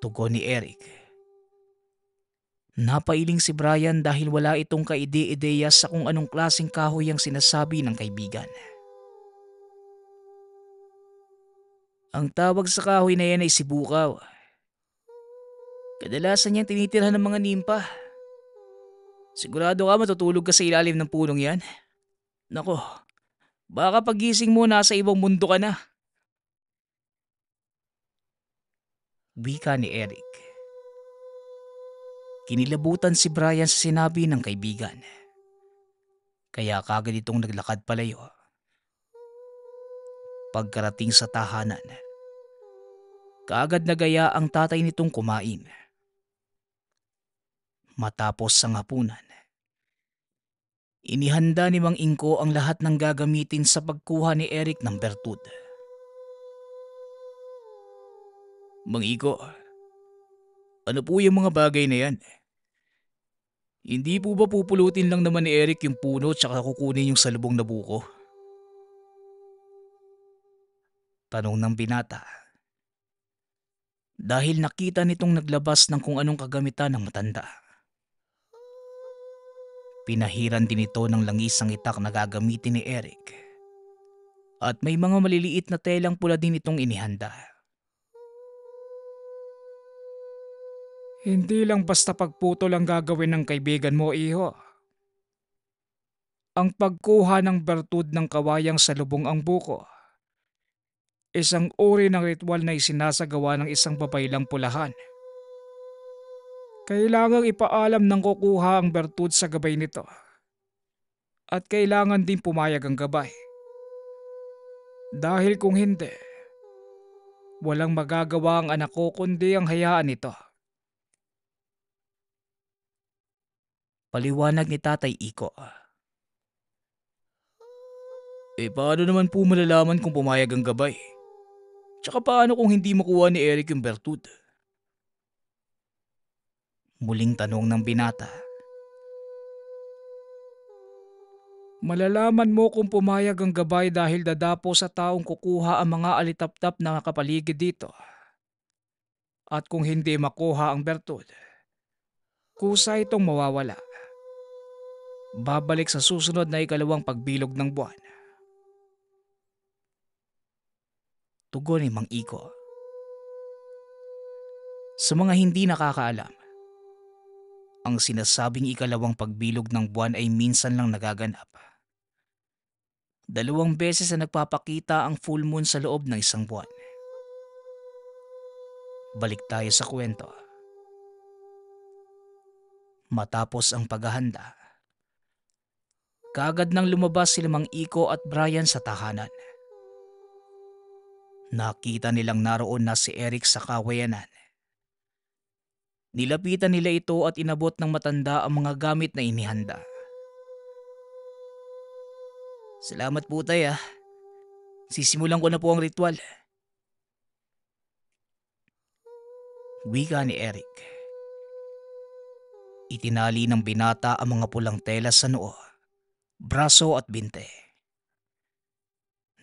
Tugon ni Eric. Napailing si Brian dahil wala itong kaide-ideya sa kung anong klaseng kahoy ang sinasabi ng kaibigan. Ang tawag sa kahoy na yan ay sibukaw. Kadalasan yan tinitirhan ng mga nimpa. Sigurado ka matutulog ka sa ilalim ng punong yan? Nako, baka pagising mo nasa ibang mundo ka na. Wika ni Eric. Kinilabutan si Brian sa sinabi ng kaibigan. Kaya kagad itong naglakad palayo. Pagkarating sa tahanan, kaagad nagaya ang tatay nitong kumain. Matapos ang hapunan, inihanda ni Mang Inko ang lahat ng gagamitin sa pagkuha ni Eric ng bertud. Mang ano po yung mga bagay na yan? Hindi po ba pupulutin lang naman ni Eric yung puno tsaka kukunin yung salubong na buko? Tanong ng binata. Dahil nakita nitong naglabas ng kung anong kagamitan ng matanda. Pinahiran din ito ng langisang itak na gagamitin ni Eric. At may mga maliliit na telang pula din itong inihanda. Hindi lang basta pagputol ang gagawin ng kaibigan mo, iho. Ang pagkuha ng bertud ng kawayang sa lubong ang buko. Isang uri ng ritual na isinasagawa ng isang babaylang pulahan. Kailangang ipaalam ng kukuha ang bertud sa gabay nito. At kailangan din pumayag ang gabay. Dahil kung hindi, walang magagawa ang anak ko kundi ang hayaan ito. Paliwanag ni Tatay Iko. Eh paano naman po malalaman kung pumayag ang gabay? Tsaka paano kung hindi makuha ni Eric yung bertud? Muling tanong ng binata. Malalaman mo kung pumayag ang gabay dahil dadapo sa taong kukuha ang mga alitaptap na nakapaligid dito. At kung hindi makuha ang bertud, kusa itong mawawala. Babalik sa susunod na ikalawang pagbilog ng buwan. Tugon ni Mang Iko. Sa mga hindi nakakaalam, ang sinasabing ikalawang pagbilog ng buwan ay minsan lang nagaganap. Dalawang beses na nagpapakita ang full moon sa loob ng isang buwan. Balik tayo sa kwento matapos ang paghahanda. Kaagad nang lumabas si Mang Iko at Brian sa tahanan. Nakita nilang naroon na si Eric sa kawayanan. Nilapitan nila ito at inabot ng matanda ang mga gamit na inihanda. Salamat po tayo ah. Sisimulan ko na po ang ritual. Wika ni Eric. Itinali ng binata ang mga pulang tela sa noo, braso at binte.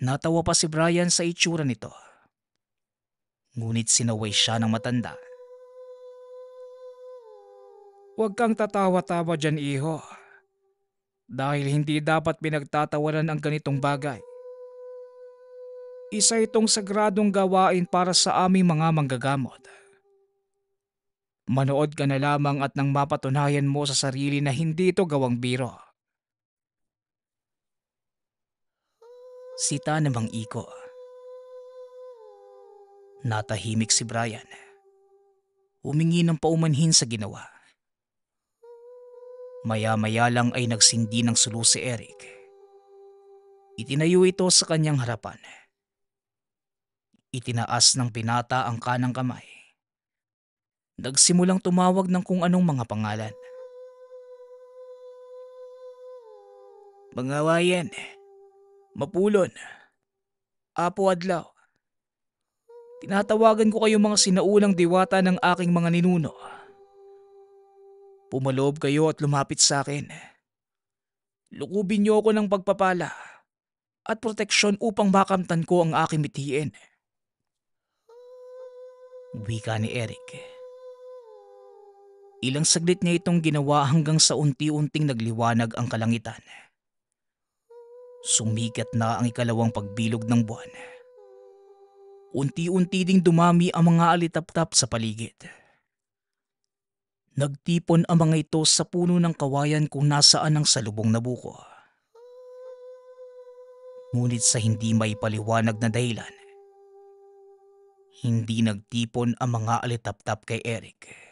Natawa pa si Brian sa itsura nito. Ngunit sinaway siya ng matanda. Huwag kang tatawa-tawa dyan, iho. Dahil hindi dapat pinagtatawanan ang ganitong bagay. Isa itong sagradong gawain para sa aming mga manggagamot. Manood ka na lamang at nang mapatunayan mo sa sarili na hindi ito gawang biro. Sita namang iko. Natahimik si Brian. Umingi ng paumanhin sa ginawa. Maya-maya lang ay nagsindi ng sulu si Eric. Itinayo ito sa kanyang harapan. Itinaas ng binata ang kanang kamay nagsimulang tumawag ng kung anong mga pangalan. Mga mapulon, apo adlaw, tinatawagan ko kayo mga sinaulang diwata ng aking mga ninuno. Pumaloob kayo at lumapit sa akin. Lukubin niyo ako ng pagpapala at proteksyon upang makamtan ko ang aking mithiin. Wika ni Eric. Ilang saglit niya itong ginawa hanggang sa unti-unting nagliwanag ang kalangitan. Sumikat na ang ikalawang pagbilog ng buwan. Unti-unti ding dumami ang mga alitap-tap sa paligid. Nagtipon ang mga ito sa puno ng kawayan kung nasaan ang salubong na buko. Ngunit sa hindi may paliwanag na dahilan, hindi nagtipon ang mga alitap-tap kay Eric.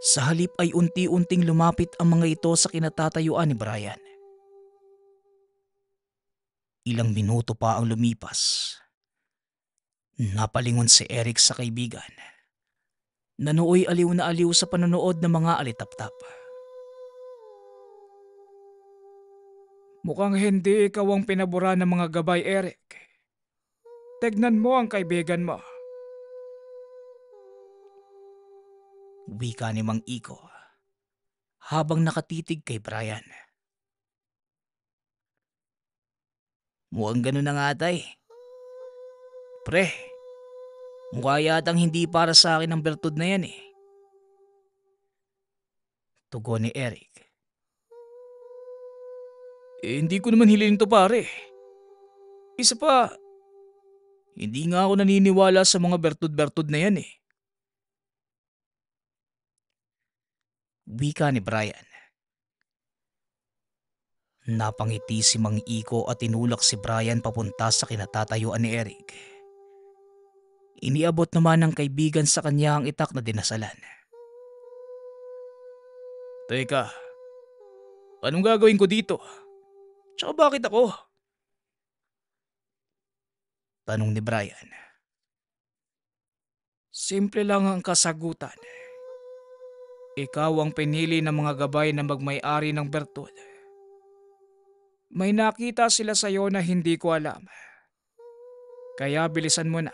Sa halip ay unti-unting lumapit ang mga ito sa kinatatayuan ni Brian. Ilang minuto pa ang lumipas. Napalingon si Eric sa kaibigan. Nanuoy aliw na aliw sa panonood ng mga alitaptap. Mukhang hindi ikaw ang pinabura ng mga gabay, Eric. Tignan mo ang kaibigan mo. Wika ni Mang Iko habang nakatitig kay Brian. Mukhang ganun na nga tay. Pre, mukha yatang hindi para sa akin ang bertod na yan eh. Tugon ni Eric. Eh, hindi ko naman hiling to pare. Isa pa, hindi nga ako naniniwala sa mga bertod-bertod na yan eh. Wika ni Brian. Napangiti si Mang Iko at tinulak si Brian papunta sa kinatatayuan ni Eric. Iniabot naman ng kaibigan sa kanya ang itak na dinasalan. Teka, anong gagawin ko dito? Tsaka bakit ako? Tanong ni Brian. Simple lang ang kasagutan. Ikaw ang pinili ng mga gabay na magmay-ari ng bertud. May nakita sila sa iyo na hindi ko alam. Kaya bilisan mo na.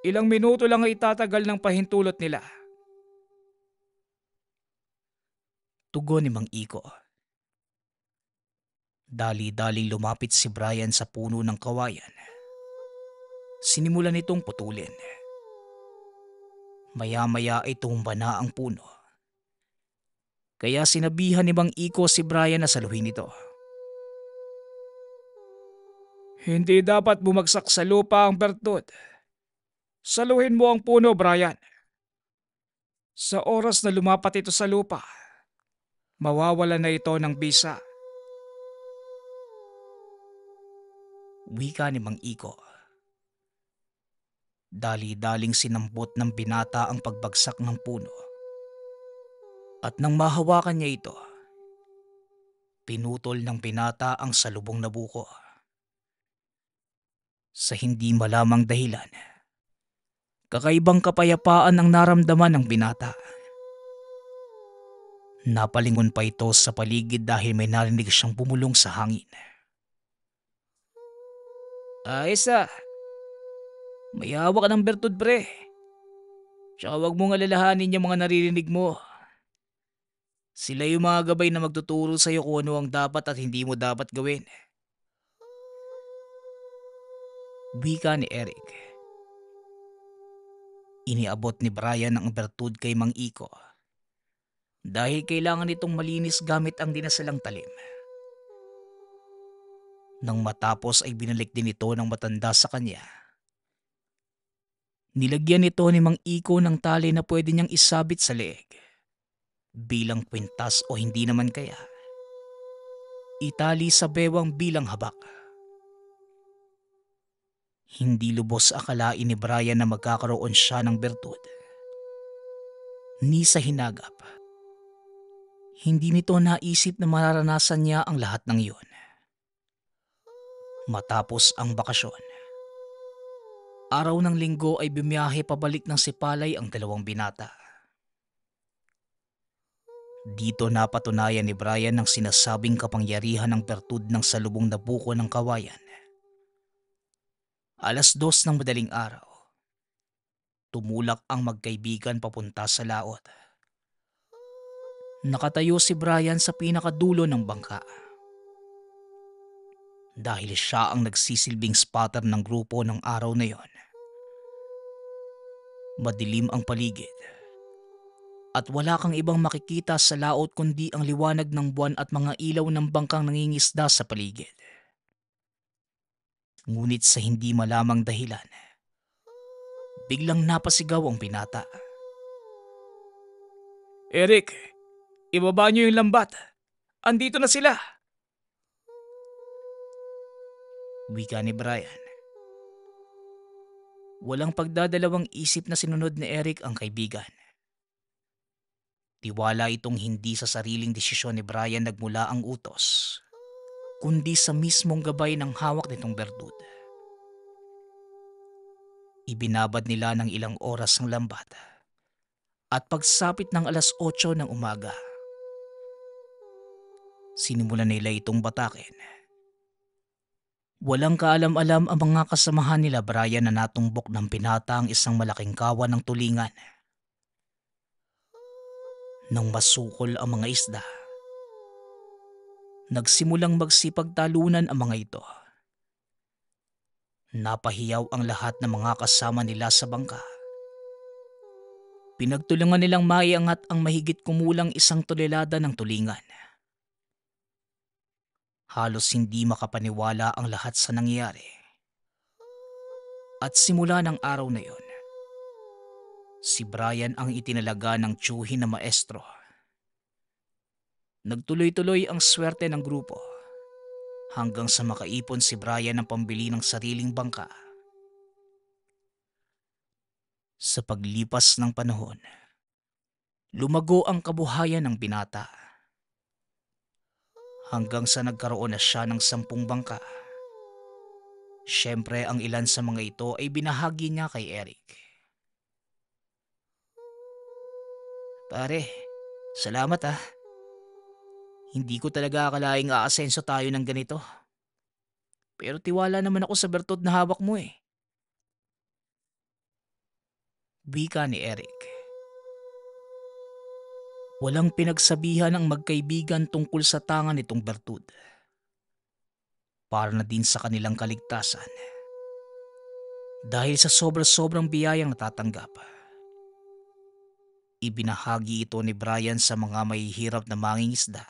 Ilang minuto lang ay itatagal ng pahintulot nila. Tugon ni Mang Iko. dali dali lumapit si Brian sa puno ng kawayan. Sinimulan nitong putulin. Putulin. Maya-maya ay tumba na ang puno. Kaya sinabihan ni Mang Iko si Brian na saluhin ito. Hindi dapat bumagsak sa lupa ang bertud. Saluhin mo ang puno, Brian. Sa oras na lumapat ito sa lupa, mawawala na ito ng bisa. Wika ni Mang Iko. Dali-daling sinampot ng binata ang pagbagsak ng puno. At nang mahawakan niya ito, pinutol ng binata ang salubong na buko. Sa hindi malamang dahilan, kakaibang kapayapaan ang naramdaman ng binata. Napalingon pa ito sa paligid dahil may narinig siyang pumulong sa hangin. Ayos ah, may hawak ng bertud pre. Tsaka huwag mong alalahanin yung mga naririnig mo. Sila yung mga gabay na magtuturo sa'yo kung ano ang dapat at hindi mo dapat gawin. Wika ni Eric. Iniabot ni Brian ang bertud kay Mang Iko. Dahil kailangan itong malinis gamit ang dinasalang talim. Nang matapos ay binalik din ito ng matanda sa kanya Nilagyan ito ni Mang Iko ng tali na pwede niyang isabit sa leeg. Bilang kwintas o hindi naman kaya. Itali sa bewang bilang habak. Hindi lubos akalain ni Brian na magkakaroon siya ng bertud. Ni sa hinagap. Hindi nito naisip na mararanasan niya ang lahat ng iyon. Matapos ang bakasyon Araw ng linggo ay bumiyahe pabalik ng Sipalay ang dalawang binata. Dito napatunayan ni Brian ang sinasabing kapangyarihan ng pertud ng salubong na buko ng kawayan. Alas dos ng madaling araw, tumulak ang magkaibigan papunta sa laot. Nakatayo si Brian sa pinakadulo ng bangka dahil siya ang nagsisilbing spotter ng grupo ng araw na yon. Madilim ang paligid at wala kang ibang makikita sa laot kundi ang liwanag ng buwan at mga ilaw ng bangkang nangingisda sa paligid. Ngunit sa hindi malamang dahilan, biglang napasigaw ang binata. Eric, ibaba niyo yung lambat. Andito na sila. Wika ni Brian. Walang pagdadalawang isip na sinunod ni Eric ang kaibigan. Tiwala itong hindi sa sariling desisyon ni Brian nagmula ang utos, kundi sa mismong gabay ng hawak nitong berdud. Ibinabad nila ng ilang oras ang lambat at pagsapit ng alas 8 ng umaga. Sinimulan nila itong batakin Walang kaalam-alam ang mga kasamahan nila Brian na natumbok ng pinata ang isang malaking kawan ng tulingan. Nang masukol ang mga isda, nagsimulang magsipagtalunan ang mga ito. Napahiyaw ang lahat ng mga kasama nila sa bangka. Pinagtulungan nilang maiangat ang mahigit kumulang isang tolelada ng tulingan. Halos hindi makapaniwala ang lahat sa nangyari. At simula ng araw na yon, si Brian ang itinalaga ng tsuhin na maestro. Nagtuloy-tuloy ang swerte ng grupo hanggang sa makaipon si Brian ng pambili ng sariling bangka. Sa paglipas ng panahon, lumago ang kabuhayan ng binata hanggang sa nagkaroon na siya ng sampung bangka. Siyempre ang ilan sa mga ito ay binahagi niya kay Eric. Pare, salamat ah. Hindi ko talaga akalaing aasenso tayo ng ganito. Pero tiwala naman ako sa bertod na hawak mo eh. Wika ni Eric. Walang pinagsabihan ang magkaibigan tungkol sa tanga nitong bertud. Para na din sa kanilang kaligtasan. Dahil sa sobra-sobrang biyayang natatanggap. Ibinahagi ito ni Brian sa mga may hirap na mangingisda.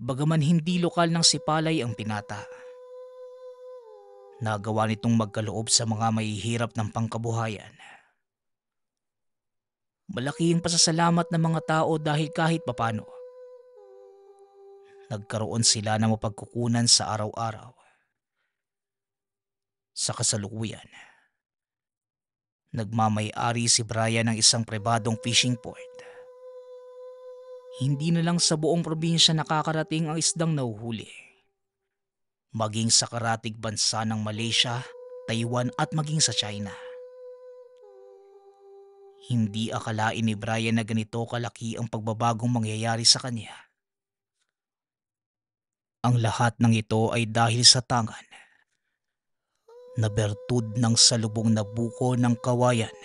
Bagaman hindi lokal ng sipalay ang pinata. Nagawa nitong magkaloob sa mga may hirap ng pangkabuhayan Malaki ang pasasalamat ng mga tao dahil kahit papano. Nagkaroon sila ng mapagkukunan sa araw-araw. Sa kasalukuyan, nagmamayari si Brian ng isang pribadong fishing port. Hindi na lang sa buong probinsya nakakarating ang isdang nauhuli. Maging sa karatig bansa ng Malaysia, Taiwan at maging sa China – hindi akalain ni Brian na ganito kalaki ang pagbabagong mangyayari sa kanya. Ang lahat ng ito ay dahil sa tangan na bertud ng salubong na buko ng kawayan